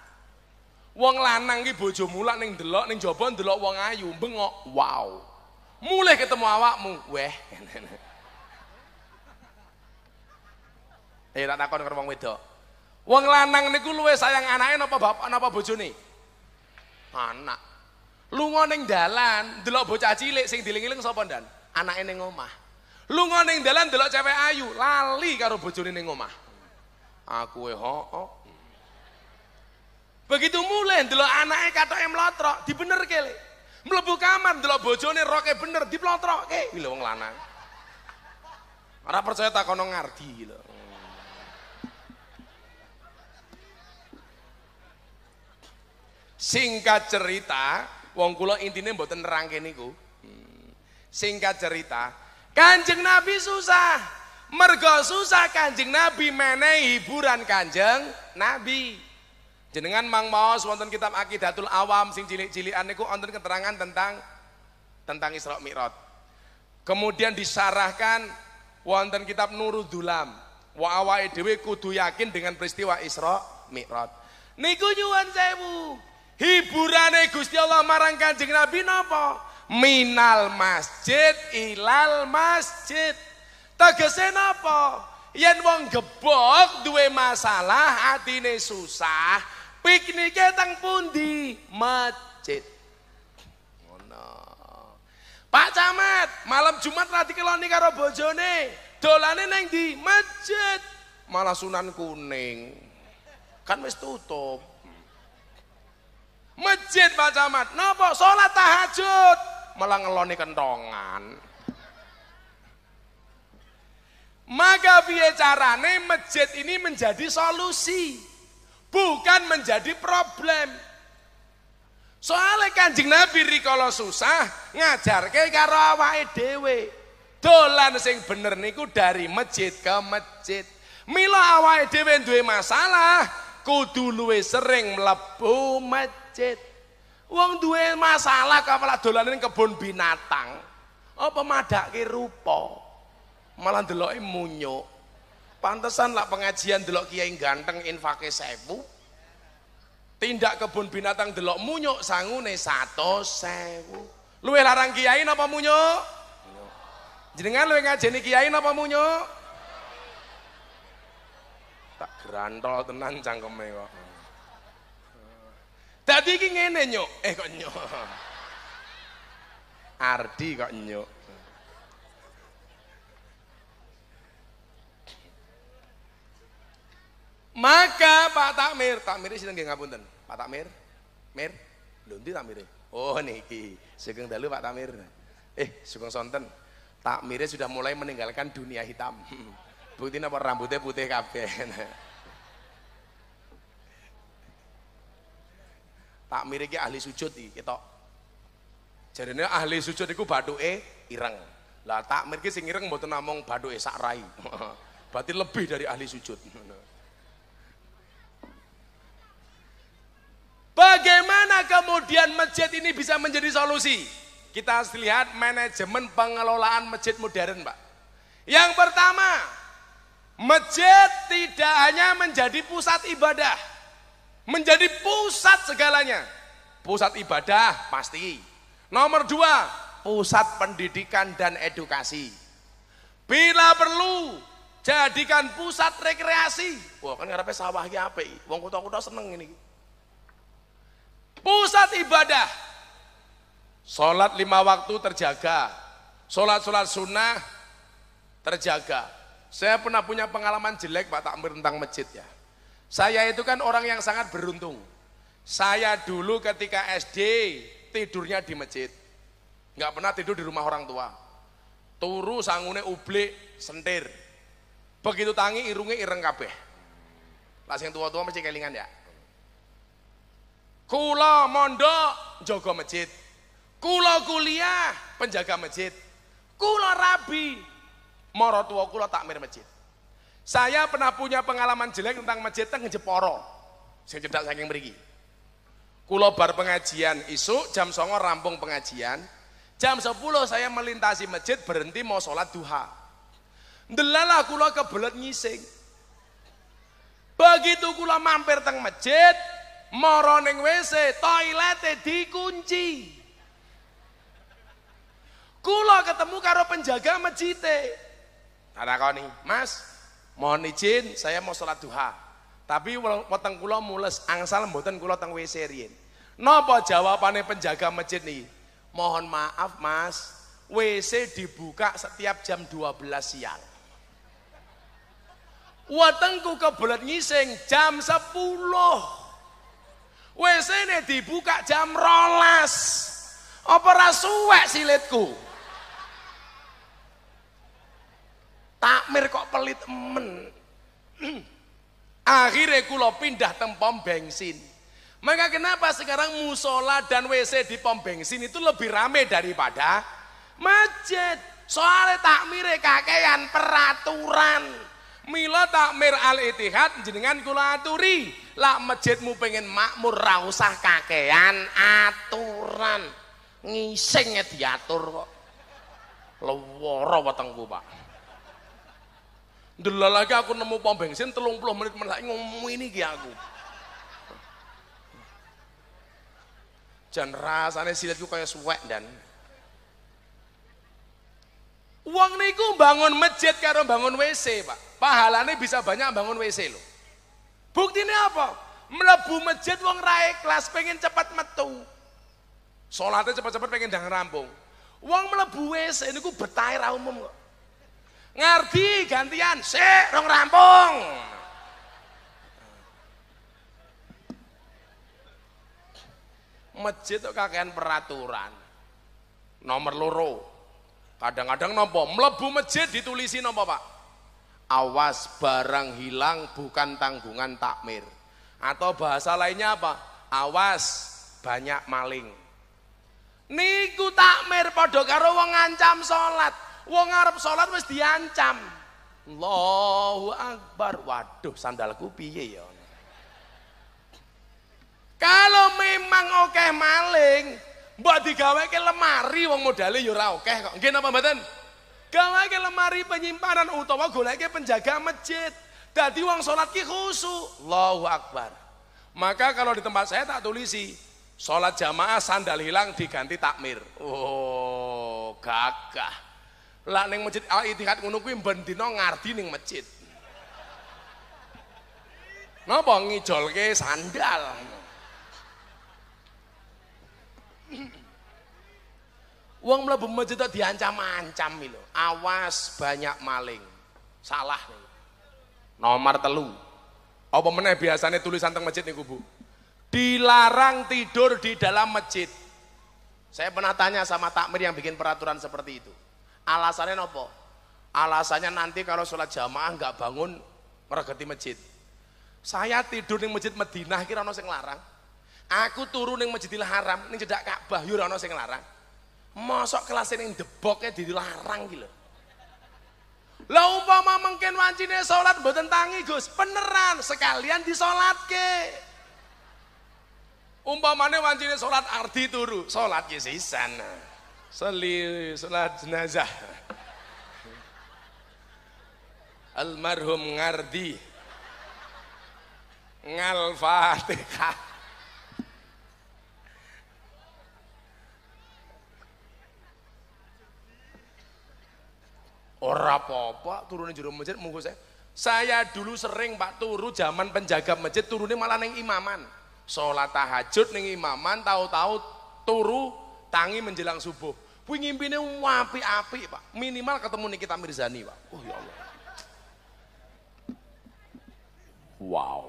Wong lanang ki bojo mulak ning delok ning jaba delok wong ayu bengok. Wow. Mulih ketemu awakmu, weh. Eh tak takon karo wong wedok. Wong lanang niku luwe sayang anake napa bapak napa bojone? Anak. Lunga ning dalan, delok bocah cilik sing diling-iling sapa ndan? Anake ning omah. Lunga ning dalan delok cewek ayu, lali karo bojone ning omah. Aku e hooh. Begitu mulai dulu anaknya anake yang mlotrok, dibener kele. Melebu kamar dulu bojone roke bener diplotrokke. ke. Gila wong lanang. Ora percaya tak kono ngardi gila. Hmm. Singkat cerita, wong kula intine mboten nerangke niku. Hmm. Singkat cerita, Kanjeng Nabi susah. Mergo susah Kanjeng Nabi menehi hiburan Kanjeng Nabi. Jenengan Mang Maos wonten kitab Aqidatul Awam sing cilik-cilikan niku wonten keterangan tentang tentang Isra Mi'raj. Kemudian disarahkan wonten kitab Nurul Dulam. Wa awake dhewe kudu yakin dengan peristiwa Isra Mi'raj. Niku nyuwun sewu. Hiburane Gusti Allah marang Kanjeng Nabi napa? Minal masjid ilal masjid. Tegese napa? Yen wong gebok duwe masalah, atine susah, Piknike pun di Masjid. Ngono. no, Pak Camat, malam Jumat ra dikeloni karo bojone. Dolane neng di masjid. Malah Sunan Kuning. Kan wis tutup. Masjid Pak Camat. nopo salat tahajud? Malah ngeloni kentongan. Maka biaya carane masjid ini menjadi solusi bukan menjadi problem. Soalnya kanjeng Nabi rikala susah ngajar ke karo awake dhewe. Dolan sing bener niku dari masjid ke masjid. Mila awake dhewe duwe masalah, kudu luwe sering mlebu masjid. Wong duwe masalah kok malah dolan ning kebun binatang. Apa madake rupa? Malah deloke munyok. pantesan lah pengajian delok kiai ganteng infake sewu tindak kebun binatang delok munyuk sangune satu sewu luwe larang kiai napa munyuk jenengan luwe ngajeni kiai napa munyuk tak gerantol tenan cangkeme kok dadi iki ngene nyuk eh kok nyuk Ardi kok nyuk Maka Pak Takmir, Takmir sinten nggih ngapunten. Pak Takmir. Mir, Dondi Takmir. Oh niki, segeng dalu Pak Takmir. Eh, sugeng sonten. Takmirnya sudah mulai meninggalkan dunia hitam. Bukti apa rambutnya putih kabeh. Takmir iki ahli sujud iki ketok. Jarene ahli sujud iku bathuke ireng. Lah takmir iki sing ireng mboten namung bathuke sak rai. Berarti lebih dari ahli sujud. Bagaimana kemudian masjid ini bisa menjadi solusi? Kita harus lihat manajemen pengelolaan masjid modern, Pak. Yang pertama, masjid tidak hanya menjadi pusat ibadah, menjadi pusat segalanya. Pusat ibadah pasti. Nomor dua, pusat pendidikan dan edukasi. Bila perlu, jadikan pusat rekreasi. Wah kan ngarepe sawah iki apa? Wong kota-kota seneng ini. Pusat ibadah. Sholat lima waktu terjaga. Sholat-sholat sunnah terjaga. Saya pernah punya pengalaman jelek Pak Takmir tentang masjid ya. Saya itu kan orang yang sangat beruntung. Saya dulu ketika SD tidurnya di masjid. Nggak pernah tidur di rumah orang tua. Turu sangune ublik sentir. Begitu tangi irunge ireng kabeh. Lah sing tua-tua mesti kelingan ya. Kula mondok jaga masjid. Kula kuliah penjaga masjid. Kula rabi moro tua kula takmir masjid. Saya pernah punya pengalaman jelek tentang masjid teng Jeporo. Saya cedak saking mriki. Kula bar pengajian isuk jam songo rampung pengajian. Jam 10 saya melintasi masjid berhenti mau sholat duha. Delalah kula kebelet nyising. Begitu kula mampir teng masjid, moro ning WC, toilete dikunci. kulo ketemu karo penjaga kau nih "Mas, mohon izin saya mau sholat duha." Tapi weteng kula mules, angsal mboten kula teng WC riyen. Napa jawabane penjaga masjid nih? Mohon maaf, Mas. WC dibuka setiap jam 12 siang. Watengku kebelet ngising jam 10. WC ini dibuka jam rolas. Apa rasuwek silitku? Takmir kok pelit emen. Akhirnya kulo pindah ke pom bensin. Maka kenapa sekarang musola dan WC di pom bensin itu lebih rame daripada masjid? Soalnya takmire kakean peraturan. Mila takmir al-itihad jenengan kula aturi. Lah, masjidmu pengen makmur rausah kakean aturan ngisengnya diatur kok leworo wetengku pak Dulu lagi aku nemu pom bensin telung puluh menit melak ngomong ini ki aku. Jan rasane silatku kayak suwek dan Uang niku bangun masjid karena bangun WC, Pak. Pahalane bisa banyak bangun WC loh. Bukti ini apa? Melebu masjid wong rai kelas pengen cepat metu. Solatnya cepat-cepat pengen dang rampung. Wong melebu WC ini gue betai umum ngerti gantian, se, rong rampung. Masjid itu kakean peraturan. Nomor loro. Kadang-kadang nopo melebu masjid ditulisi nopo, Pak? Awas barang hilang bukan tanggungan takmir. Atau bahasa lainnya apa? Awas banyak maling. Niku takmir padha karo wong ancam salat. Wong arep salat wis diancam. Allahu Akbar. Waduh, sandalku piye ya? Kalau memang oke maling, mbok digawe lemari wong modale ya ora okeh kok. Nggih napa mboten? Galake lemari penyimpanan utawa goleke penjaga masjid. Dadi wong salat ki khusyuk. Allahu Akbar. Maka kalau di tempat saya tak tulisi salat jamaah sandal hilang diganti takmir. Oh, gagah. Lah ning masjid Al ah, Ittihad ngono kuwi ben dina ngardi ning masjid. Napa ngijolke sandal? Uang mlebu masjid tak diancam-ancam lho. Awas banyak maling. Salah nih. Nomor telu. Apa meneh biasanya tulisan teng masjid nih Bu? Dilarang tidur di dalam masjid. Saya pernah tanya sama takmir yang bikin peraturan seperti itu. Alasannya nopo? Alasannya nanti kalau sholat jamaah nggak bangun meregeti masjid. Saya tidur di masjid Madinah kira kira sing larang. Aku turun di masjidil haram, ini cedak Ka'bah, yura kira sing larang Mosok kelas ini deboknya dilarang gitu. Lah umpama mungkin wajibnya sholat buatan tangi Gus, beneran sekalian ke umpamanya wajibnya sholat arti turu, sholat ke ya sisan. Seli sholat jenazah. Almarhum Ngardi. Ngal Ora apa-apa, turunnya juru masjid monggo saya. Saya dulu sering Pak turu zaman penjaga masjid turunnya malah neng imaman. Sholat tahajud neng imaman tahu-tahu turu tangi menjelang subuh. Kuwi ngimpine wapi api Pak. Minimal ketemu Nikita Mirzani, Pak. Oh ya Allah. Wow.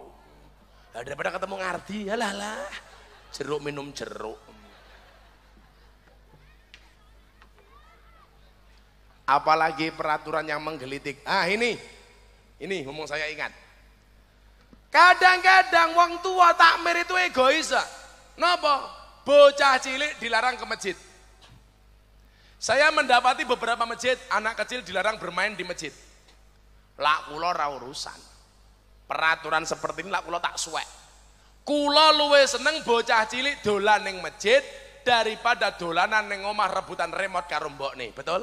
Nah, daripada ketemu Ngardi, halah ya lah. Jeruk minum jeruk. apalagi peraturan yang menggelitik ah ini ini ngomong saya ingat kadang-kadang wong tua takmir itu egois Nopo, bocah cilik dilarang ke masjid saya mendapati beberapa masjid anak kecil dilarang bermain di masjid lak kula ra urusan peraturan seperti ini lak kula tak suwek kula luwe seneng bocah cilik dolan ning masjid daripada dolanan ning omah rebutan remote karo nih, betul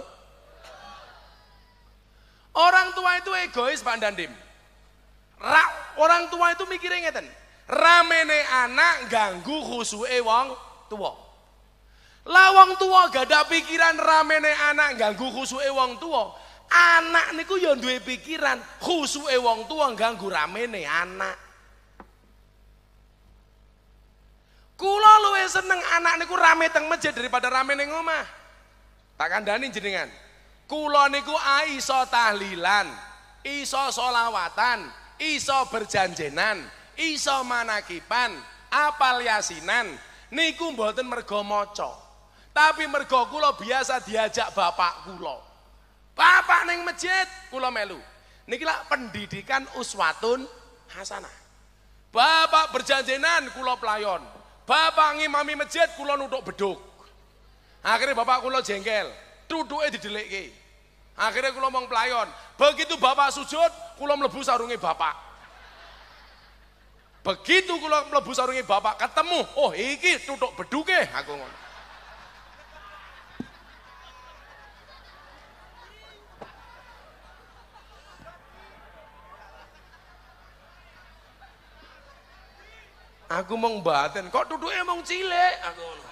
Orang tua itu egois, Pak Dandim. Ra, orang tua itu mikirnya ngeten. Ramene anak ganggu khusue wong tua. Lah wong tua gak ada pikiran ramene anak ganggu khusue wong tua. Anak niku ya duwe pikiran khusue wong tua ganggu ramene anak. Kulo luwe seneng anak niku rame teng masjid daripada ramene ngomah. omah. Tak kandani jenengan. Kula niku iso tahlilan, iso solawatan, iso berjanjenan, iso manakipan, apal yasinan. Niku mboten mergo maca. Tapi mergo kula biasa diajak bapak kula. Bapak neng masjid kula melu. Niki lah pendidikan uswatun hasanah. Bapak berjanjenan kula pelayon. Bapak ngimami masjid kula nutuk beduk. Akhirnya bapak kula jengkel, tutuke didelikke. Akhirnya kulo mong pelayon. Begitu bapak sujud, kulo melebu sarungi bapak. Begitu kulo melebu sarungi bapak, ketemu, oh iki tutuk beduke aku ngono. Aku mong batin, kok duduknya mong cilik aku ngono.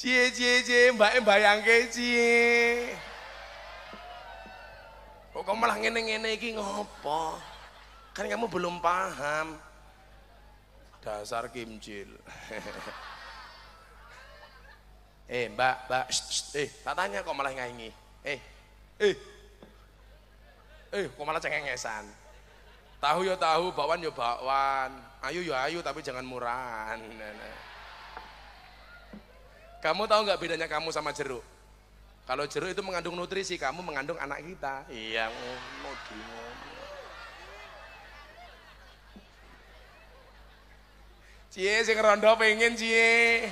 Cie cie cie mbak mbak yang kecil Kok kamu malah ngene-ngene iki ngopo? Kan kamu belum paham. Dasar kimcil. eh mbak, mbak, eh tak tanya kok malah ngaingi. Eh, eh, eh kok malah cengengesan. Tahu ya tahu, bakwan ya bakwan. Ayu ya ayu tapi jangan murahan. Kamu tahu nggak bedanya kamu sama jeruk? Kalau jeruk itu mengandung nutrisi, kamu mengandung anak kita. Iya, ngono Cie sing rondo pengen cie.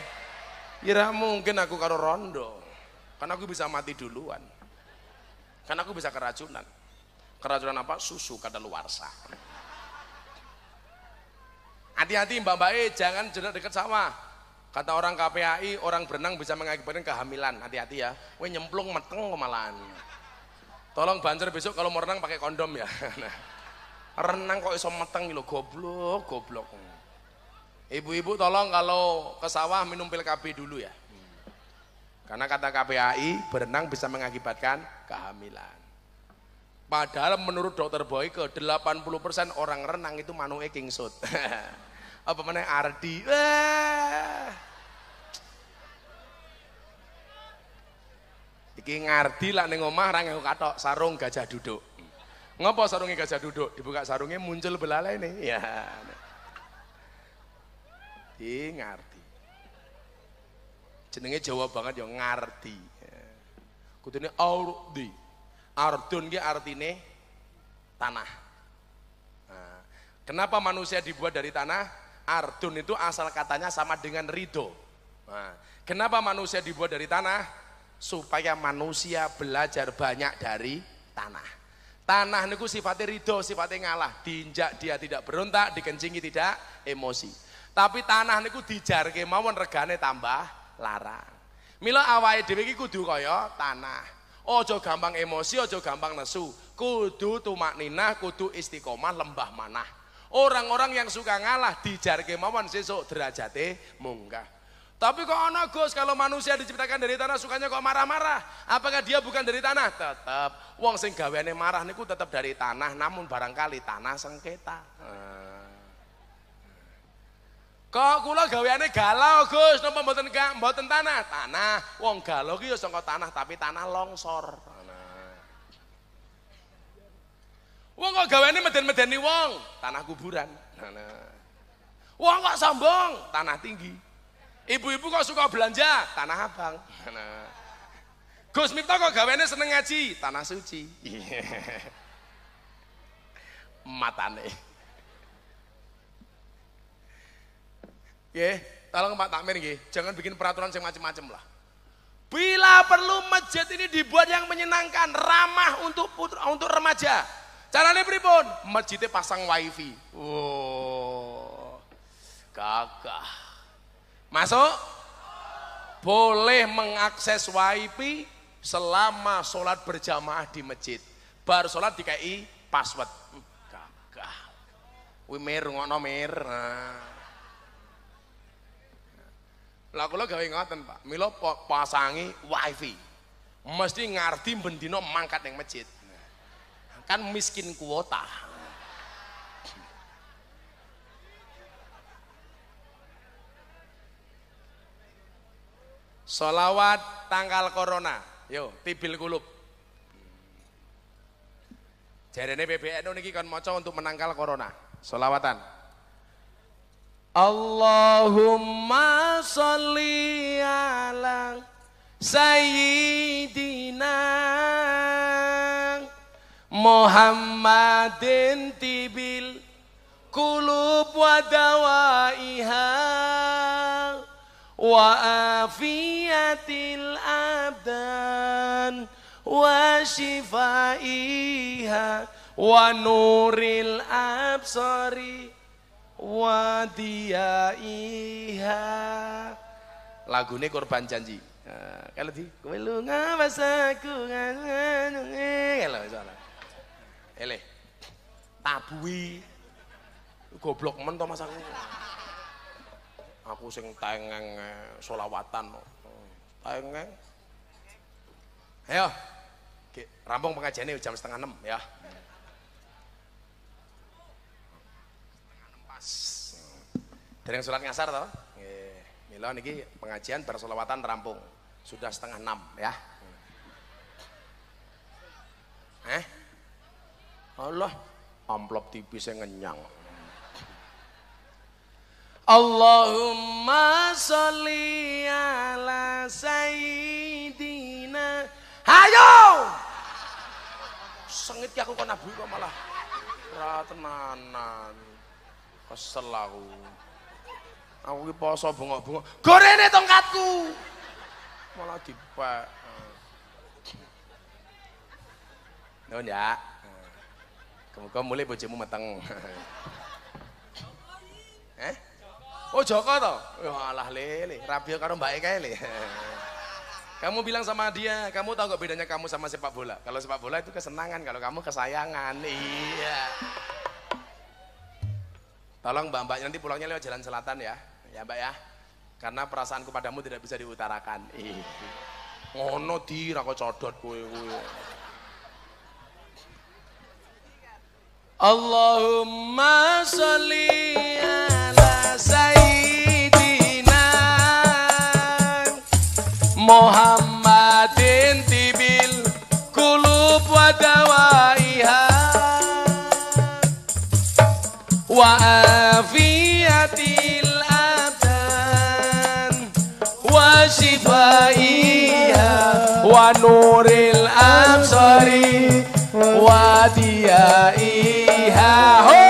Kira ya, mungkin aku kalau rondo. Karena aku bisa mati duluan. Karena aku bisa keracunan. Keracunan apa? Susu kadaluarsa. Hati-hati Mbak Mbak e, jangan jenak dekat sawah. Kata orang KPAI, orang berenang bisa mengakibatkan kehamilan. Hati-hati ya. Woi nyemplung meteng malahan. Tolong banjir besok kalau mau renang pakai kondom ya. renang kok iso mateng lho, goblok, goblok. Ibu-ibu tolong kalau ke sawah minum pil KB dulu ya. Karena kata KPAI, berenang bisa mengakibatkan kehamilan. Padahal menurut dokter Boy ke 80% orang renang itu manuke kingsut. apa mana Ardi Wah. iki ngardi lak ning omah ra nganggo katok sarung gajah duduk ngopo sarungnya gajah duduk dibuka sarungnya muncul belalai nih ya di ngardi jenenge Jawa banget ya ngardi kudune ardi ardun ki artine tanah nah, kenapa manusia dibuat dari tanah Ardun itu asal katanya sama dengan ridho. Nah, kenapa manusia dibuat dari tanah? Supaya manusia belajar banyak dari tanah. Tanah niku sifatnya ridho, sifatnya ngalah. Diinjak dia tidak berontak, dikencingi tidak emosi. Tapi tanah niku dijar kemauan regane tambah larang. Mila awai dewi kudu koyo tanah. Ojo gampang emosi, ojo gampang nesu. Kudu tumak ninah, kudu istiqomah lembah manah. Orang-orang yang suka ngalah dijarke mawon sesuk derajate munggah. Tapi kok ono Gus kalau manusia diciptakan dari tanah sukanya kok marah-marah? Apakah dia bukan dari tanah? Tetap. Wong sing gaweane marah niku tetap dari tanah namun barangkali tanah sengketa. Kok kula gaweane galau Gus, napa mboten mboten tanah? Tanah. Wong galau ki ya tanah tapi tanah longsor. Wong kok medan meden-medeni wong, tanah kuburan. Nah, nah. Wong kok sombong, tanah tinggi. Ibu-ibu kok suka belanja, tanah abang. Nah, Gus Miftah kok gawane seneng ngaji, tanah suci. Matane. Nggih, tolong Pak Takmir nggih, jangan bikin peraturan yang macam-macam lah. Bila perlu masjid ini dibuat yang menyenangkan, ramah untuk putra, untuk remaja. Cara Carane pripun? Masjidnya pasang wifi. Oh. Gagah. Masuk? Boleh mengakses wifi selama sholat berjamaah di masjid. Bar sholat di Ki, password. Hmm, gagah. Wih mir, ngono mir. Nah. Laku lo gawe ngoten, Pak. Milo pasangi wifi. Mesti ngerti bendino mangkat yang masjid kan miskin kuota. Solawat tanggal corona, yo tibil kulub. Jadi BBN niki kan maca untuk menangkal corona. Solawatan. Allahumma salli ala sayyidina Muhammadin tibil kulub wa dawaiha wa afiyatil abdan wa shifaiha wa nuril absari wa diyaiha lagu ini korban janji nah, kalau di kowe lu ngawas aku kalau soalnya eleh tabui goblok men to mas aku aku sing tengeng eh, solawatan oh. tengeng ayo rambung pengajiannya jam setengah enam ya pas dari surat ngasar tau Milo niki pengajian bersolawatan rampung sudah setengah enam ya eh Allah amplop tipis yang ngenyang Allahumma sholli ala sayyidina Hayo Sengit ya aku kok nabu kok malah Ra tenanan Kesel aku Aku ki poso bengok-bengok Gorene tongkatku Malah dipek Nuhun ya Semoga mulai bojomu mateng, eh? Oh Joko toh? Ya Allah lele, Rabia karo mbake kae le. Kamu bilang sama dia, kamu tahu gak bedanya kamu sama sepak bola? Kalau sepak bola itu kesenangan, kalau kamu kesayangan. Iya. Tolong mbak-mbak nanti pulangnya lewat jalan selatan ya. Ya mbak ya. Karena perasaanku padamu tidak bisa diutarakan. Oh Ngono di kok codot kowe kowe. اللهم صل على سيدنا محمد طب القلوب ودوائها وعافية الأبدان وشفائها ونور الأبصار وديائها Yeah. Oh!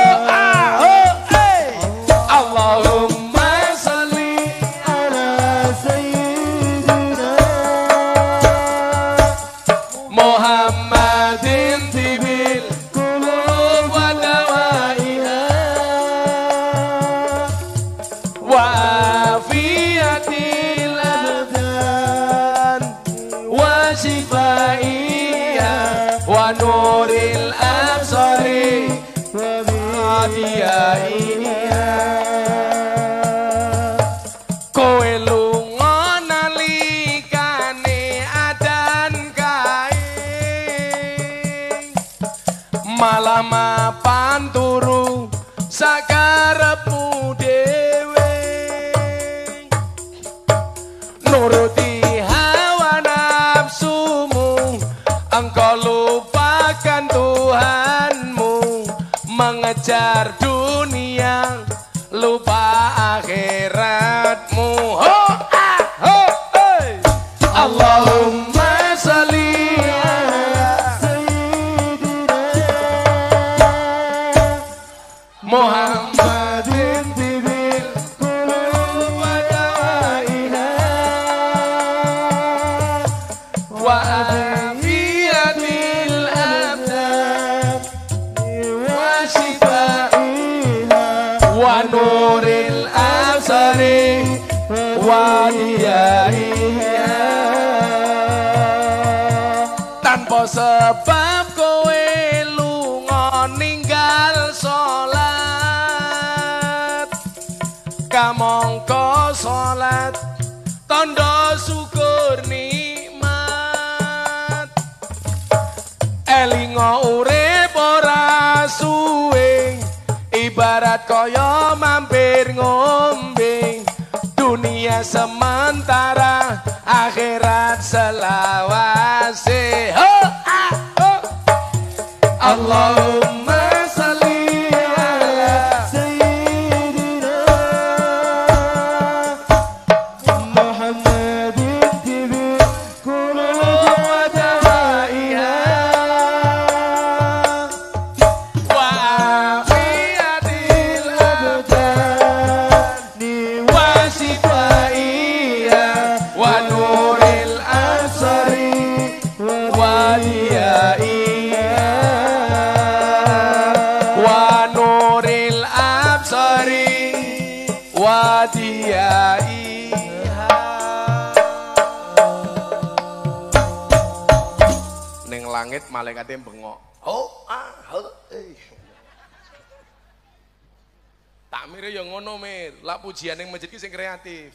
pujian yang menjadi sing kreatif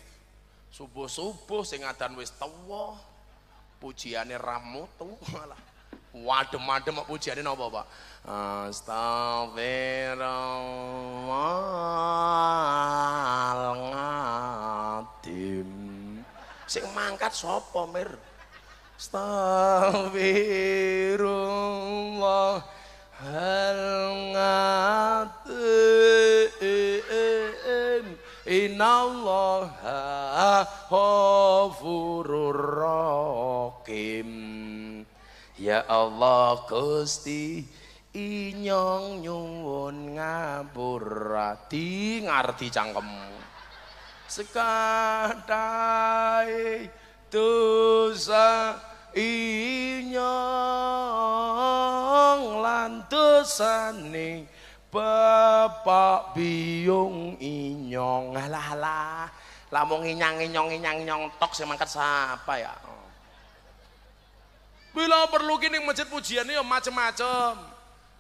subuh subuh sing adan wis tewo pujiannya ramu tuh wadem adem mak pujiannya nopo al Astagfirullahaladzim sing mangkat sopo mir al Astagfirullahaladzim Innallaha ghafurur rahim. Ya Allah Gusti inyong nyuwun ngapura di ngardi cangkemmu. Sekadai dosa inyong lan Bapak biung inyong alah alah lamong inyang inyong inyang inyong tok sing mangkat sapa ya Bila perlu kini masjid pujian ya macem-macem.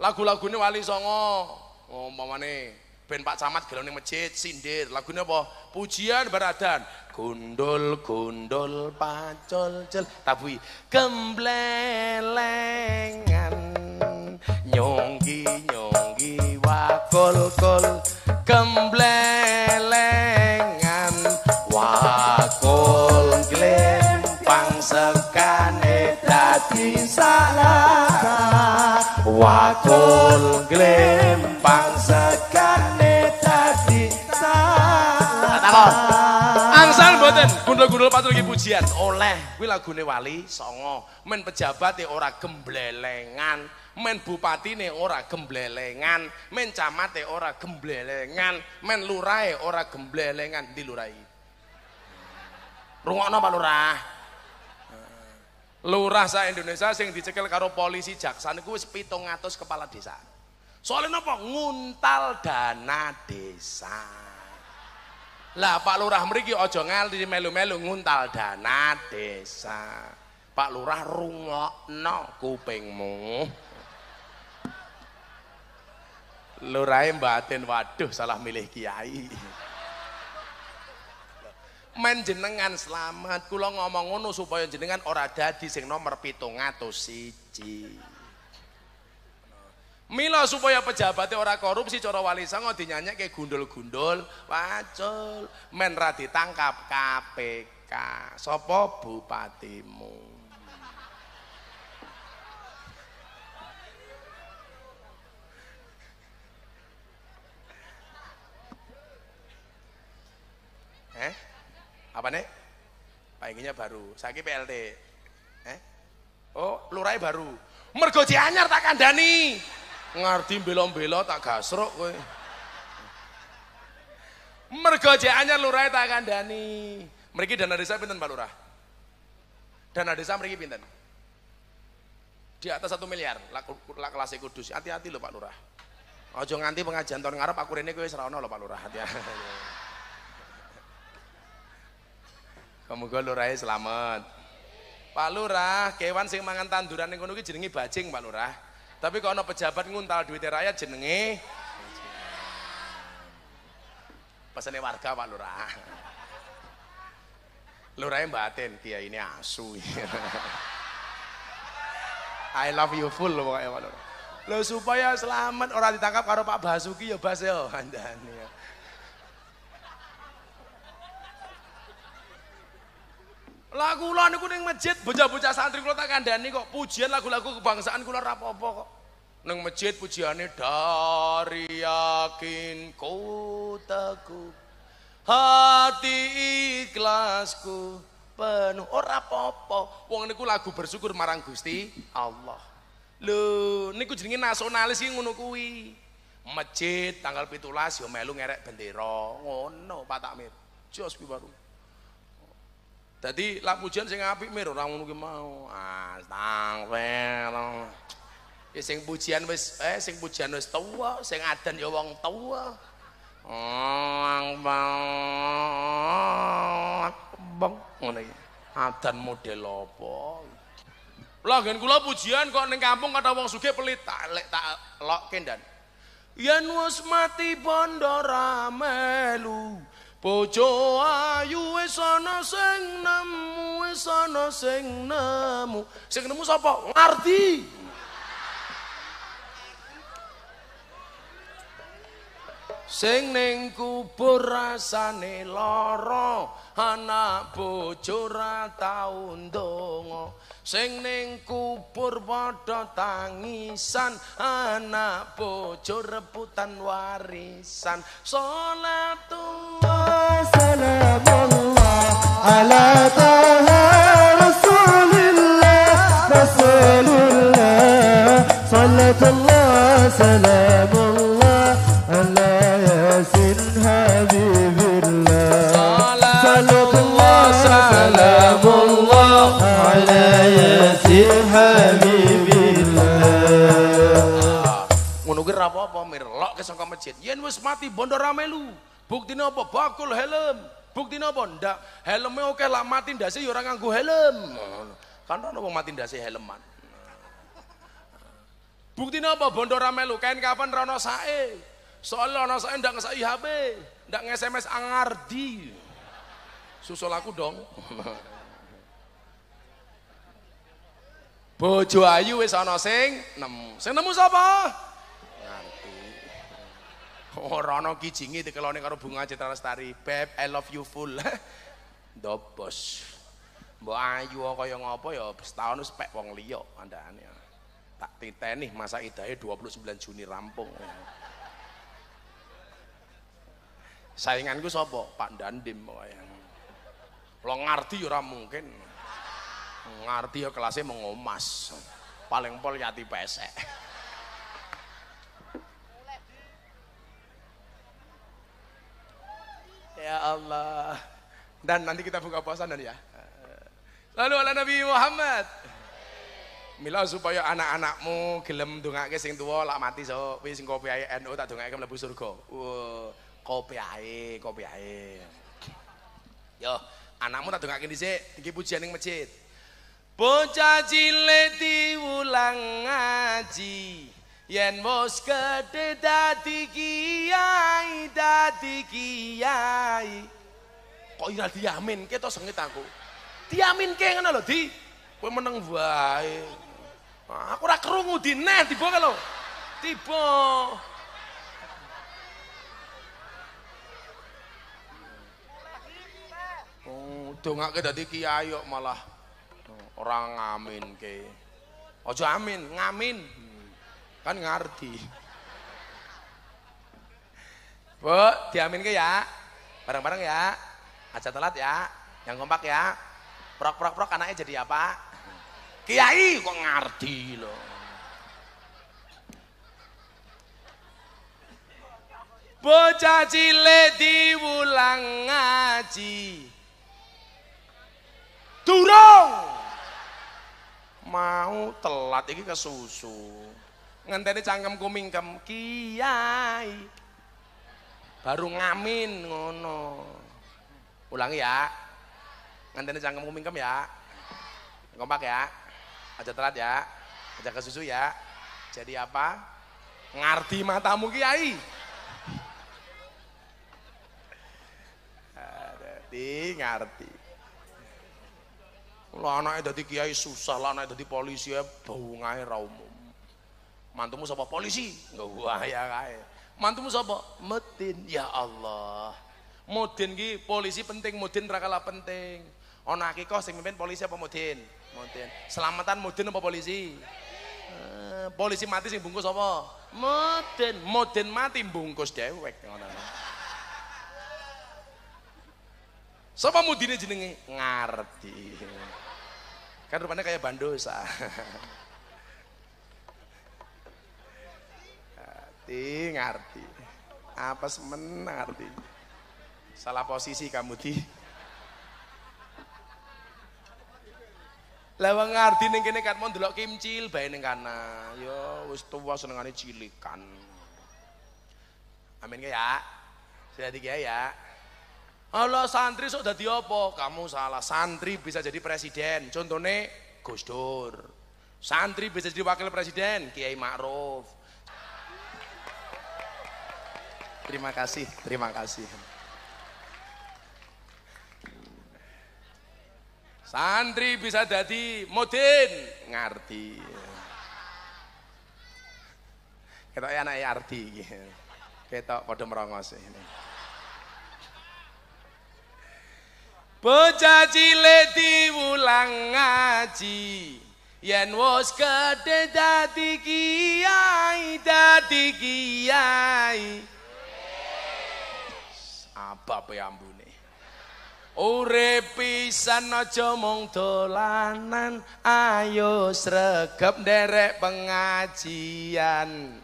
Lagu-lagunya wali songo. Oh, nih ben Pak Camat gelone masjid sindir. Lagunya apa? Pujian baradan. Gundul gundul pacol cel tabui gemblelengan nyonggi kol kol kemblelengan wa kol glen pangsekane dadi salah wa kol glen pangsekane dadi salah angsal boten gundul-gundul patul iki pujian oleh kuwi lagune wali songo men pejabat e ora kemblelengan men bupati nih ora gemblelengan, men camate ora gemblelengan, men lurai ora gemblelengan di lurahi. Rungokno Pak Lurah. Lurah sa Indonesia sing dicekel karo polisi jaksa niku wis 700 kepala desa. Soalnya napa nguntal dana desa. Lah Pak Lurah mriki aja ngali melu-melu nguntal dana desa. Pak Lurah rungokno kupingmu. Lurae batin waduh salah milih kiai. Men jenengan selamat, kula ngomong ngono supaya jenengan ora dadi sing nomor pitung atau siji. Mila supaya pejabatnya orang korupsi coro wali sanggo dinyanyi kayak gundul-gundul, wacul, menradi ditangkap KPK, sopo bupatimu. Eh? Apa nih? Paginya baru. Saiki PLT. Eh? Oh, lurai baru. Mergo anyar tak kandani. Ngarti belo-belo tak gasrok kowe. Mergo anyar lurai tak kandani. Mriki dana desa pinten Pak Lurah? Dana desa mriki pinten? Di atas satu miliar, laku, laku kelas kudus. Hati-hati loh Pak Lurah. Ojo nganti pengajian tahun ngarep aku rene kowe wis lo Pak Lurah. Hati-hati. Semoga lurahe selamat. Pak Lurah, kewan sing mangan tanduran ning kono jenenge bajing, Pak Lurah. Tapi kalau ana pejabat nguntal duit rakyat jenenge pesene warga Pak Lurah. Lurahnya batin, kiai ini asu. I love you full loh Pak Lurah. Lo supaya selamat orang ditangkap karo Pak Basuki ya Bas ya. andani. Ya. lagu lo niku neng masjid bocah-bocah santri kulo tak kandani kok pujian lagu-lagu kebangsaan kulo rapopo kok neng masjid pujiannya dari yakin kotaku hati ikhlasku penuh ora popo wong niku lagu bersyukur marang Gusti Allah lho niku jenenge nasionalis iki ngono kuwi masjid tanggal 17 yo melu ngerek bendera ngono Pak Takmir jos piwarung Dadi lak pujian sing apik mir ora ngono ki mau. Astagfir. Ah, ya sing pujian wis eh sing pujian wis tuwa, sing adan ya wong tuwa. Wong bang ngono iki. Adan model apa? Lah gen kula pujian kok ning kampung kata wong sugih pelit tak lek tak lokke ndan. Yen wis mati bondo ra melu. Bojo ayu wis ana sing nemu wis ana sing nemu. Sing nemu sapa? Ngardi. Sing ning kubur rasane lara, anak bojo ra tau ndonga. Sing ning kubur padha tangisan, anak bojo rebutan warisan. Salatullah Ngono ki apa-apa mirlok ke saka masjid. Yen wis mati bondo ramelu. melu. Bukti apa? Bakul helm. Bukti apa? Ndak. Helmnya oke lah mati sih ya orang yang gue helm. Kan orang nopo mati helm helman. Bukti apa? Bondo melu kain kapan rano sae. Soalnya rano sae ndak ngesai HP, ndak nge-SMS Angardi. Susul aku dong. Bojo ayu wis ana sing nemu. Sing nemu sapa? Oh, ora ana kijinge dikelone karo bunga citra lestari beb i love you full dobos mbok ayu kaya ngapa ya setahun wis pek wong liya andane tak titeni masa idahe 29 Juni rampung sainganku sapa Pak Dandim pokoknya lo ngerti ora mungkin Ngarti ya kelasnya mengomas paling pol yati pesek Ya Allah. Dan nanti kita buka puasa dan ya. Lalu ala Nabi Muhammad. Mila supaya anak-anakmu gelem dongake sing tuwa lak mati so wis sing kopi ae NU tak dongake mlebu surga. Wow, kopi ae, kopi ae. Yo, anakmu tak dongake dhisik iki pujian ning masjid. Bocah cilik diulang ngaji. Yen bos gede dadi kiai dadi kiai Kok ini diamin ke to sengit aku Diamin ke ngene lho di Kowe meneng wae ah, Aku ora krungu di neh tiba lo? Tiba Oh, dongake dadi kiai kok malah orang ngamin ke Ojo amin, ngamin. kan ngerti bu diamin ke ya bareng-bareng ya aja telat ya yang kompak ya prok prok prok anaknya jadi apa kiai kok ngerti loh bocah cilik diulang ngaji durung mau telat ini ke susu ngenteni cangkemku mingkem kiai baru ngamin ngono ulangi ya ngenteni cangkemku mingkem ya kompak ya aja telat ya aja ke susu ya jadi apa ngarti matamu kiai Ada ngarti lah anaknya jadi kiai susah lah anaknya jadi polisi ya bau mantumu sapa polisi nggak wah ya kae mantumu sapa metin ya Allah mudin ki polisi penting mudin ra penting ana akikah sing mimpin polisi apa mudin mudin selamatan mudin apa polisi eh, polisi mati sing bungkus apa mudin mudin mati bungkus dewek ngono Sapa mudine jenenge Ngardi. Kan rupanya kayak bandosa. ngerti, ngerti. Apa semen ngerti. Salah posisi kamu di. lewat ngerti ngardi ning kene kat mondelok kimcil bae ning kana. Yo wis tuwa senengane cilikan. Amin ke ya? Sudah tiga ya? ya. Allah santri sudah diopo Kamu salah. Santri bisa jadi presiden. Contohnya Gus Dur. Santri bisa jadi wakil presiden, Kiai Ma'ruf. Terima kasih, terima kasih. Santri bisa jadi modin, ngerti. Kita ya, anak ya, arti, kita pada merongos ini. Bocah cilik diulang ngaji Yen wos gedhe dadi kiai dadi kiai babe ambune uripi sanaja mung dolanan ayo sregep nderek pengajian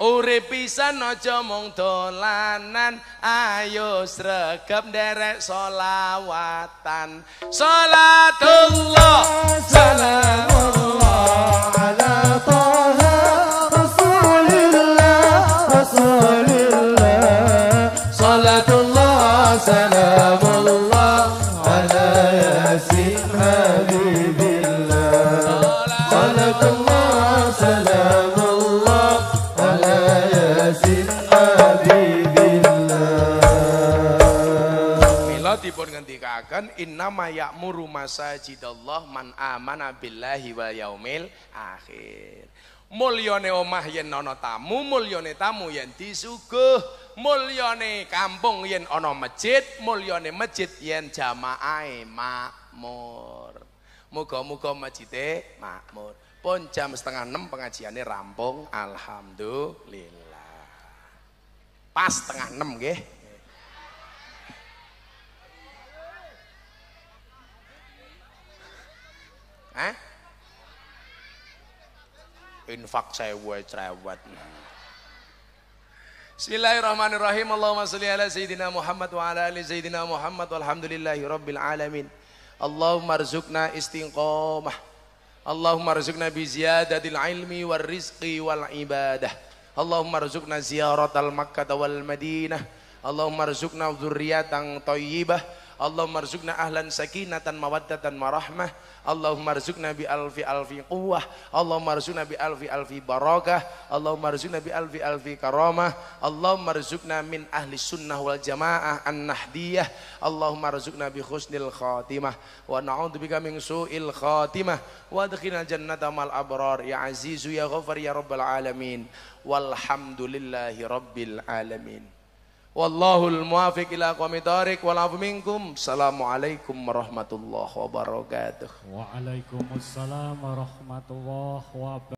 uripi sanaja mung dolanan ayo sregep nderek selawatan salatullah salamullah innama ya'muru masajidallah man amana billahi wal yaumil akhir mulyone omah yen ana tamu mulyone tamu yen disuguh mulyone kampung yen ana masjid mulyone masjid yen jamaahe makmur muga-muga masjide makmur pun jam setengah enam pengajiannya rampung alhamdulillah pas setengah enam nggih Hah? Infak buat cerewet. Bismillahirrahmanirrahim. Allahumma salli ala sayyidina Muhammad wa ala ali sayyidina Muhammad walhamdulillahi rabbil alamin. Allahumma rzuqna istinqamah. Allahumma rzuqna bi ziyadatil ilmi wal rizqi wal ibadah. Allahumma rzuqna ziyaratal makkah wal madinah. Allahumma rzuqna dzurriatan thayyibah. Allah marzukna ahlan sakinatan mawaddatan marahmah Allahumma rzuqna bi alfi alfi quwwah Allahumma rzuqna bi alfi alfi barakah Allah marzukna bi alfi alfi karamah Allah marzukna min ahli sunnah wal jamaah an nahdiyah Allah marzukna bi husnil khatimah wa na'udzubika min su'il khatimah wa adkhilna jannata mal abrar ya azizu ya ghafar ya rabbal alamin walhamdulillahi rabbil alamin Wallahu muwafiq ila thariq wal afu minkum. Assalamualaikum warahmatullahi wabarakatuh. Waalaikumsalam warahmatullahi wabarakatuh.